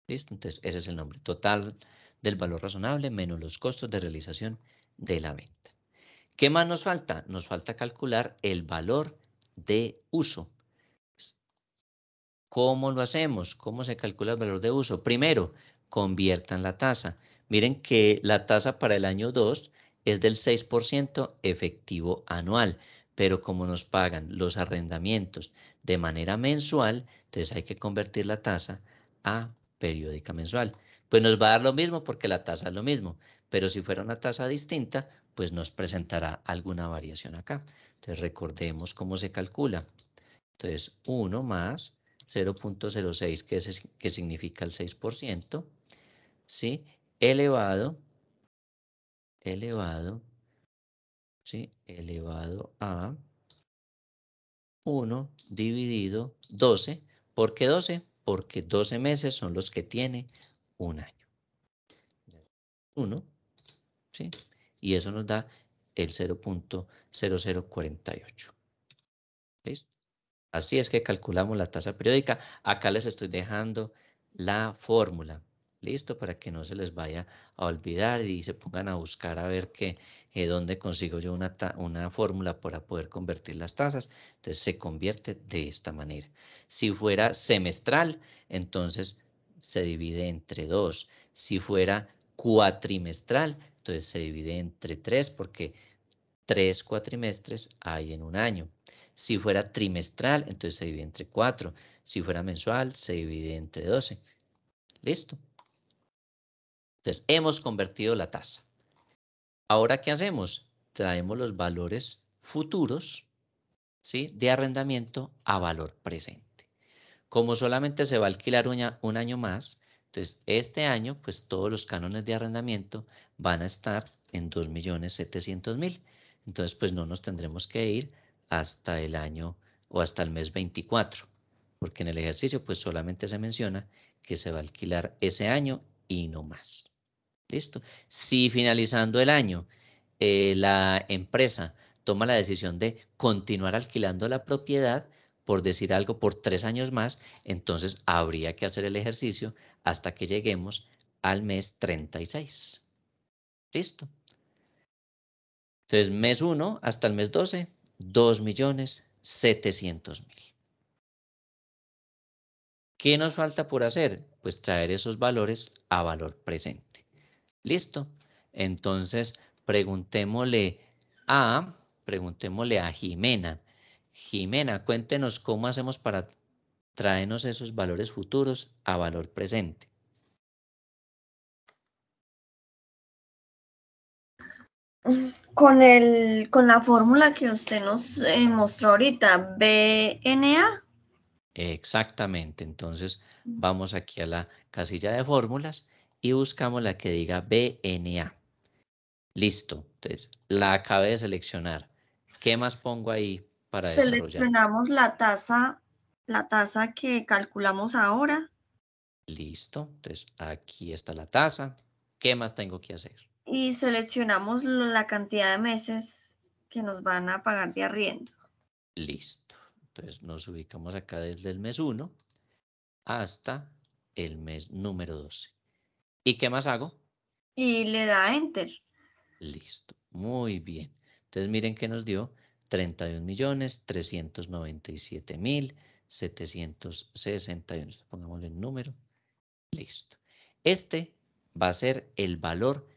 Speaker 2: Listo. Entonces, ese es el nombre. Total del valor razonable menos los costos de realización de la venta. ¿Qué más nos falta? Nos falta calcular el valor de uso. ¿Cómo lo hacemos? ¿Cómo se calcula el valor de uso? Primero, conviertan la tasa. Miren que la tasa para el año 2 es del 6% efectivo anual, pero como nos pagan los arrendamientos de manera mensual, entonces hay que convertir la tasa a periódica mensual pues nos va a dar lo mismo porque la tasa es lo mismo, pero si fuera una tasa distinta, pues nos presentará alguna variación acá. Entonces recordemos cómo se calcula. Entonces 1 más 0.06, que, que significa el 6%, ¿sí? elevado, elevado, ¿sí? elevado a 1 dividido 12. ¿Por qué 12? Porque 12 meses son los que tiene un año. Uno, ¿sí? Y eso nos da el 0.0048. ¿Listo? Así es que calculamos la tasa periódica. Acá les estoy dejando la fórmula. Listo, para que no se les vaya a olvidar y se pongan a buscar a ver qué eh, dónde consigo yo una, una fórmula para poder convertir las tasas. Entonces se convierte de esta manera. Si fuera semestral, entonces se divide entre 2. Si fuera cuatrimestral, entonces se divide entre 3 porque tres cuatrimestres hay en un año. Si fuera trimestral, entonces se divide entre 4. Si fuera mensual, se divide entre 12. Listo. Entonces, hemos convertido la tasa. Ahora, ¿qué hacemos? Traemos los valores futuros ¿sí? de arrendamiento a valor presente. Como solamente se va a alquilar un año más, entonces este año pues todos los cánones de arrendamiento van a estar en 2.700.000. Entonces pues no nos tendremos que ir hasta el año o hasta el mes 24, porque en el ejercicio pues solamente se menciona que se va a alquilar ese año y no más. ¿Listo? Si finalizando el año eh, la empresa toma la decisión de continuar alquilando la propiedad, por decir algo, por tres años más, entonces habría que hacer el ejercicio hasta que lleguemos al mes 36. Listo. Entonces, mes 1 hasta el mes 12, 2.700.000. ¿Qué nos falta por hacer? Pues traer esos valores a valor presente. ¿Listo? Entonces, preguntémosle a, preguntémosle a Jimena, Jimena, cuéntenos cómo hacemos para traernos esos valores futuros a valor presente.
Speaker 1: Con, el, con la fórmula que usted nos eh, mostró ahorita, BNA.
Speaker 2: Exactamente, entonces vamos aquí a la casilla de fórmulas y buscamos la que diga BNA. Listo, entonces la acabé de seleccionar. ¿Qué más pongo ahí? Seleccionamos
Speaker 1: la tasa, la tasa que calculamos ahora.
Speaker 2: Listo, entonces aquí está la tasa. ¿Qué más tengo que hacer?
Speaker 1: Y seleccionamos la cantidad de meses que nos van a pagar de arriendo.
Speaker 2: Listo, entonces nos ubicamos acá desde el mes 1 hasta el mes número 12. ¿Y qué más hago?
Speaker 1: Y le da Enter.
Speaker 2: Listo, muy bien. Entonces miren qué nos dio 31.397.761. Pongámosle el número. Listo. Este va a ser el valor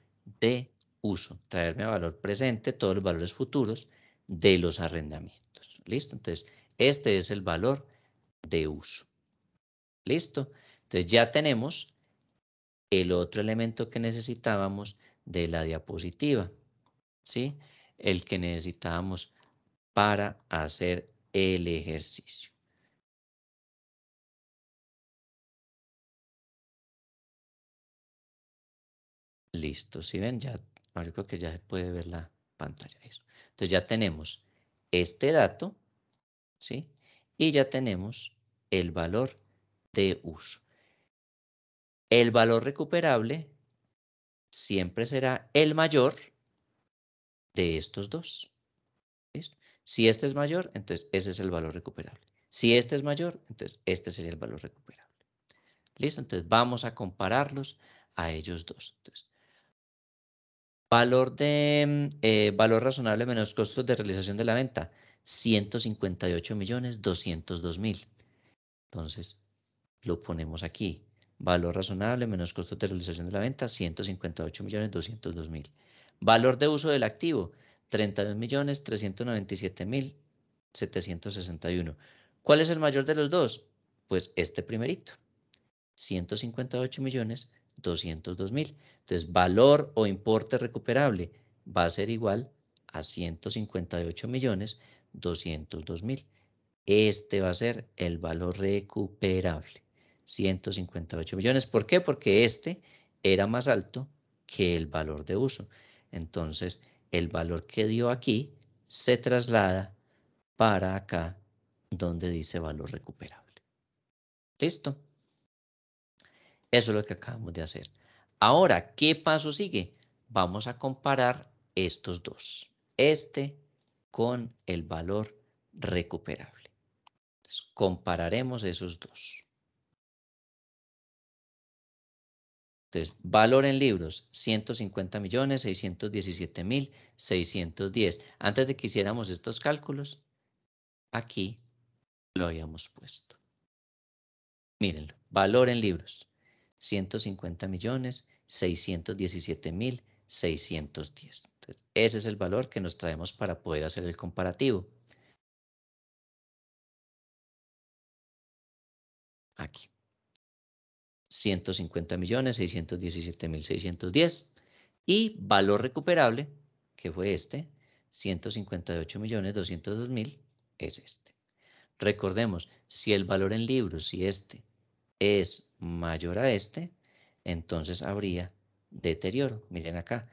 Speaker 2: de uso. Traerme a valor presente todos los valores futuros de los arrendamientos. Listo. Entonces, este es el valor de uso. Listo. Entonces, ya tenemos el otro elemento que necesitábamos de la diapositiva. ¿Sí? El que necesitábamos
Speaker 1: para hacer el ejercicio. Listo, si ven, ya, ahora creo que ya se puede ver la pantalla. Entonces ya
Speaker 2: tenemos este dato, ¿sí? Y ya tenemos el valor de uso. El valor recuperable siempre será el mayor de estos dos. Si este es mayor, entonces ese es el valor recuperable. Si este es mayor, entonces este sería el valor recuperable. ¿Listo? Entonces vamos a compararlos a ellos dos. valor, de, mm, eh, valor razonable menos costos de realización de la venta, 158 millones 202 mil. Entonces lo ponemos aquí. Valor razonable menos costos de realización de la venta, 158 millones 202 mil. Valor de uso del activo, 32.397.761. ¿Cuál es el mayor de los dos? Pues este primerito, 158.202.000. Entonces, valor o importe recuperable va a ser igual a 158.202.000. Este va a ser el valor recuperable, 158 millones. ¿Por qué? Porque este era más alto que el valor de uso. Entonces, el valor que dio aquí se traslada para acá donde dice valor recuperable. ¿Listo? Eso es lo que acabamos de hacer. Ahora, ¿qué paso sigue? Vamos a comparar estos dos. Este con el valor recuperable. compararemos esos dos. Entonces, valor en libros, 150 millones 617 mil 610. Antes de que hiciéramos estos cálculos, aquí lo habíamos puesto. Mírenlo, valor en libros, 150 millones 617 mil 610. ese es el valor que nos traemos para poder hacer
Speaker 1: el comparativo. Aquí. 150.617.610
Speaker 2: y valor recuperable, que fue este, 158 millones mil, es este. Recordemos, si el valor en libros, si este es mayor a este, entonces habría deterioro. Miren acá,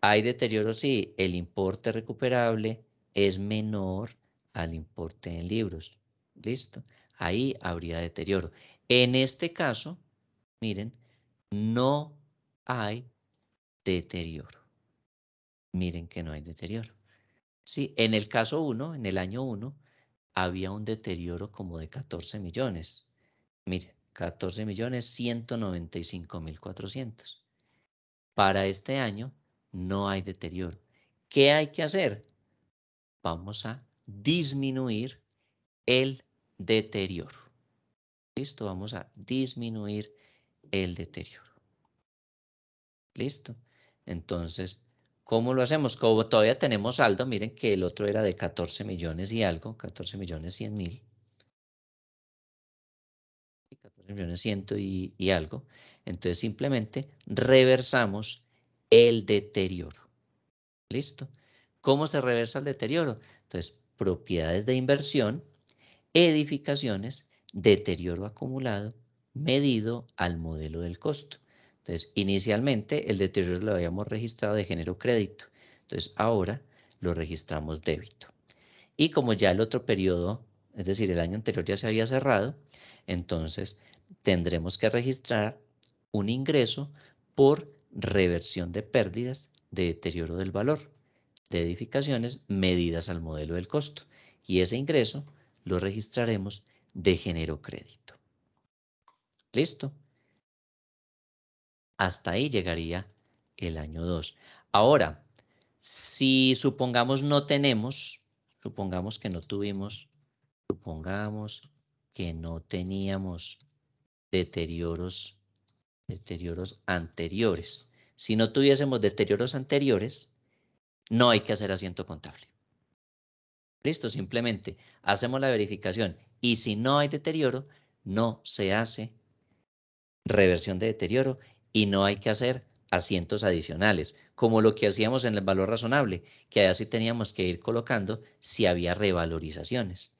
Speaker 2: hay deterioro si el importe recuperable es menor al importe en libros. Listo, ahí habría deterioro. En este caso, Miren, no hay deterioro. Miren que no hay deterioro. Sí, en el caso 1, en el año 1, había un deterioro como de 14 millones. Miren, 14 millones 195.400. Para este año no hay deterioro. ¿Qué hay que hacer? Vamos a disminuir el deterioro. Listo, vamos a disminuir el deterioro. Listo. Entonces, ¿cómo lo hacemos? Como todavía tenemos saldo, miren que el otro era de 14 millones y algo, 14 millones 100 mil. 14 millones 100 y, y algo. Entonces, simplemente reversamos el deterioro. ¿Listo? ¿Cómo se reversa el deterioro? Entonces, propiedades de inversión, edificaciones, deterioro acumulado medido al modelo del costo. Entonces, inicialmente el deterioro lo habíamos registrado de género crédito. Entonces, ahora lo registramos débito. Y como ya el otro periodo, es decir, el año anterior ya se había cerrado, entonces tendremos que registrar un ingreso por reversión de pérdidas de deterioro del valor de edificaciones medidas al modelo del costo. Y ese ingreso lo registraremos de género crédito. Listo. Hasta ahí llegaría el año 2. Ahora, si supongamos no tenemos, supongamos que no tuvimos, supongamos que no teníamos deterioros, deterioros anteriores. Si no tuviésemos deterioros anteriores, no hay que hacer asiento contable. Listo, simplemente hacemos la verificación y si no hay deterioro, no se hace reversión de deterioro y no hay que hacer asientos adicionales, como lo que hacíamos en el valor razonable, que así teníamos que ir colocando si había revalorizaciones.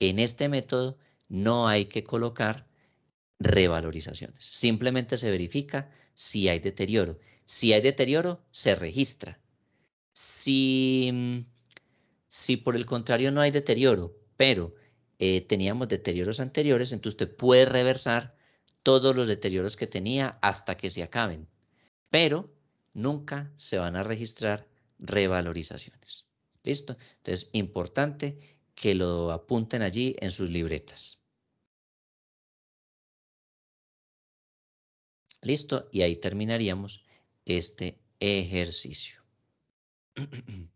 Speaker 2: En este método no hay que colocar revalorizaciones, simplemente se verifica si hay deterioro. Si hay deterioro, se registra. Si, si por el contrario no hay deterioro, pero eh, teníamos deterioros anteriores, entonces usted puede reversar todos los deterioros que tenía hasta que se acaben, pero nunca se van a registrar revalorizaciones. ¿Listo? Entonces, importante que lo apunten allí en sus libretas.
Speaker 1: Listo, y ahí terminaríamos este ejercicio.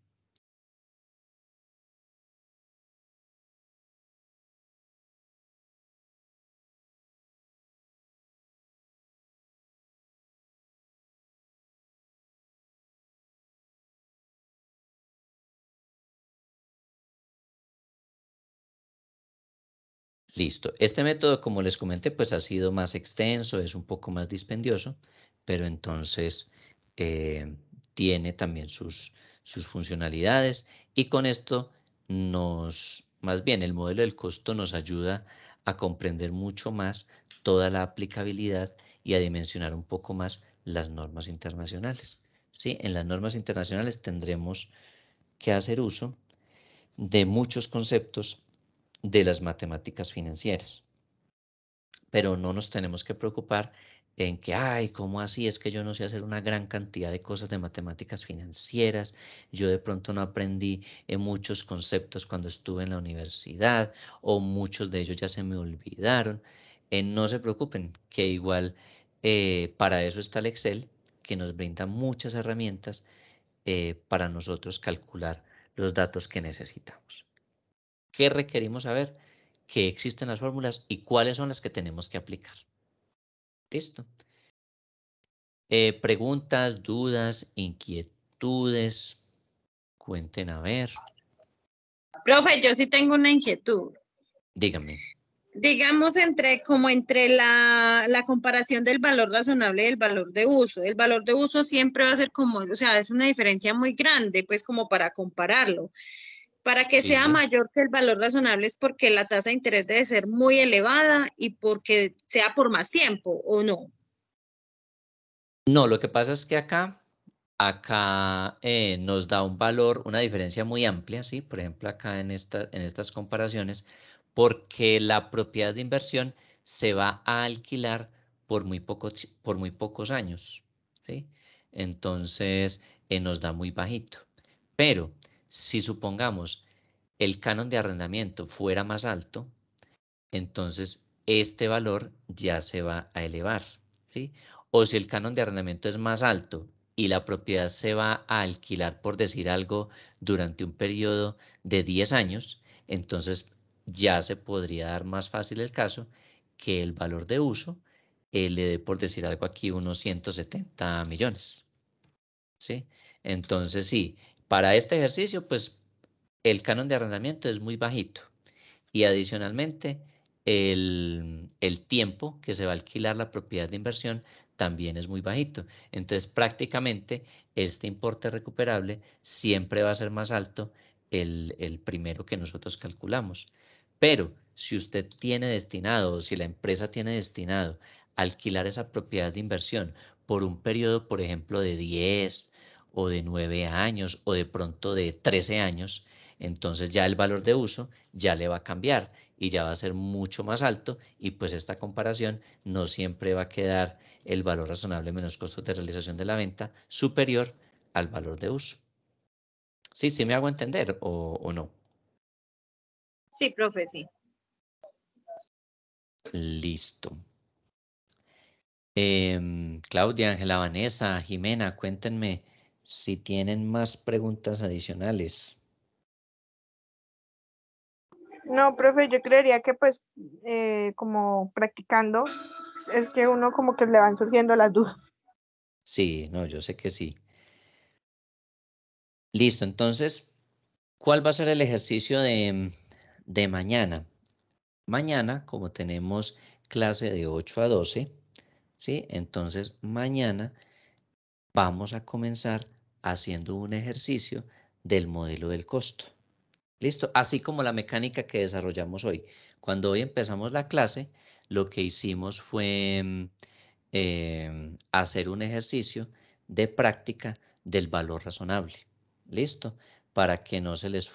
Speaker 1: Listo. Este método, como
Speaker 2: les comenté, pues ha sido más extenso, es un poco más dispendioso, pero entonces eh, tiene también sus, funcionalidades y con esto nos, más bien el modelo del costo nos ayuda a comprender mucho más toda la aplicabilidad y a dimensionar un poco más las normas internacionales. ¿Sí? En las normas internacionales tendremos que hacer uso de muchos conceptos de las matemáticas financieras. Pero no nos tenemos que preocupar en que, ay, ¿cómo así? Es que yo no sé hacer una gran cantidad de cosas de matemáticas financieras, yo de pronto no aprendí en eh, muchos conceptos cuando estuve en la universidad o muchos de ellos ya se me olvidaron. Eh, no se preocupen, que igual eh, para eso está el Excel, que nos brinda muchas herramientas para nosotros calcular los datos que necesitamos. ¿Qué requerimos saber? Que existen las fórmulas y cuáles son las que tenemos que aplicar. Listo. Eh, preguntas, dudas, inquietudes. Cuenten a ver.
Speaker 1: Profe, yo sí tengo una inquietud. Dígame. Digamos, entre como entre la, la, comparación del valor razonable y el valor de uso. El valor de uso siempre va a ser como, o sea, es una diferencia muy grande, pues como para compararlo. Para que sea mayor que el valor razonable es porque la tasa de interés debe ser muy elevada y porque sea por más tiempo o no.
Speaker 2: No, lo que pasa es que acá, acá eh, nos da un valor, una diferencia muy amplia, ¿sí? Por ejemplo, acá en, en estas comparaciones, porque la propiedad de inversión se va a alquilar por muy, por muy pocos años, ¿sí? Entonces, eh, nos da muy bajito. Pero si supongamos el canon de arrendamiento fuera más alto, entonces este valor ya se va a elevar. ¿sí? O si el canon de arrendamiento es más alto y la propiedad se va a alquilar, por decir algo, durante un periodo de 10 años, entonces ya se podría dar más fácil el caso que el valor de uso eh, le dé, por decir algo aquí, unos 170 millones. ¿sí? Entonces, sí, para este ejercicio, pues el canon de arrendamiento es muy bajito y adicionalmente el, tiempo que se va a alquilar la propiedad de inversión también es muy bajito. Entonces prácticamente este importe recuperable siempre va a ser más alto el, el primero que nosotros calculamos. Pero si usted tiene destinado o si la empresa tiene destinado alquilar esa propiedad de inversión por un periodo, por ejemplo, de 10, o de 9 años o de pronto de 13 años, entonces ya el valor de uso ya le va a cambiar y ya va a ser mucho más alto y pues esta comparación no siempre va a quedar el valor razonable menos costo de realización de la venta superior al valor de uso. Sí, sí me hago entender o, no.
Speaker 1: Sí, profe, sí.
Speaker 2: Listo. Em, Claudia, Ángela, Vanessa, Jimena, cuéntenme si tienen más preguntas adicionales.
Speaker 1: No, profe, yo creería que pues eh, como practicando es que uno como que le van surgiendo las dudas.
Speaker 2: Sí, no, yo sé que sí. Listo, entonces, ¿cuál va a ser el ejercicio de, de mañana? Mañana, como tenemos clase de 8 a 12, ¿sí? Entonces, mañana vamos a comenzar haciendo un ejercicio del modelo del costo. Listo, así como la mecánica que desarrollamos hoy. Cuando hoy empezamos la clase, lo que hicimos fue mm, em, hacer un ejercicio de práctica del valor razonable. Listo, para que no se les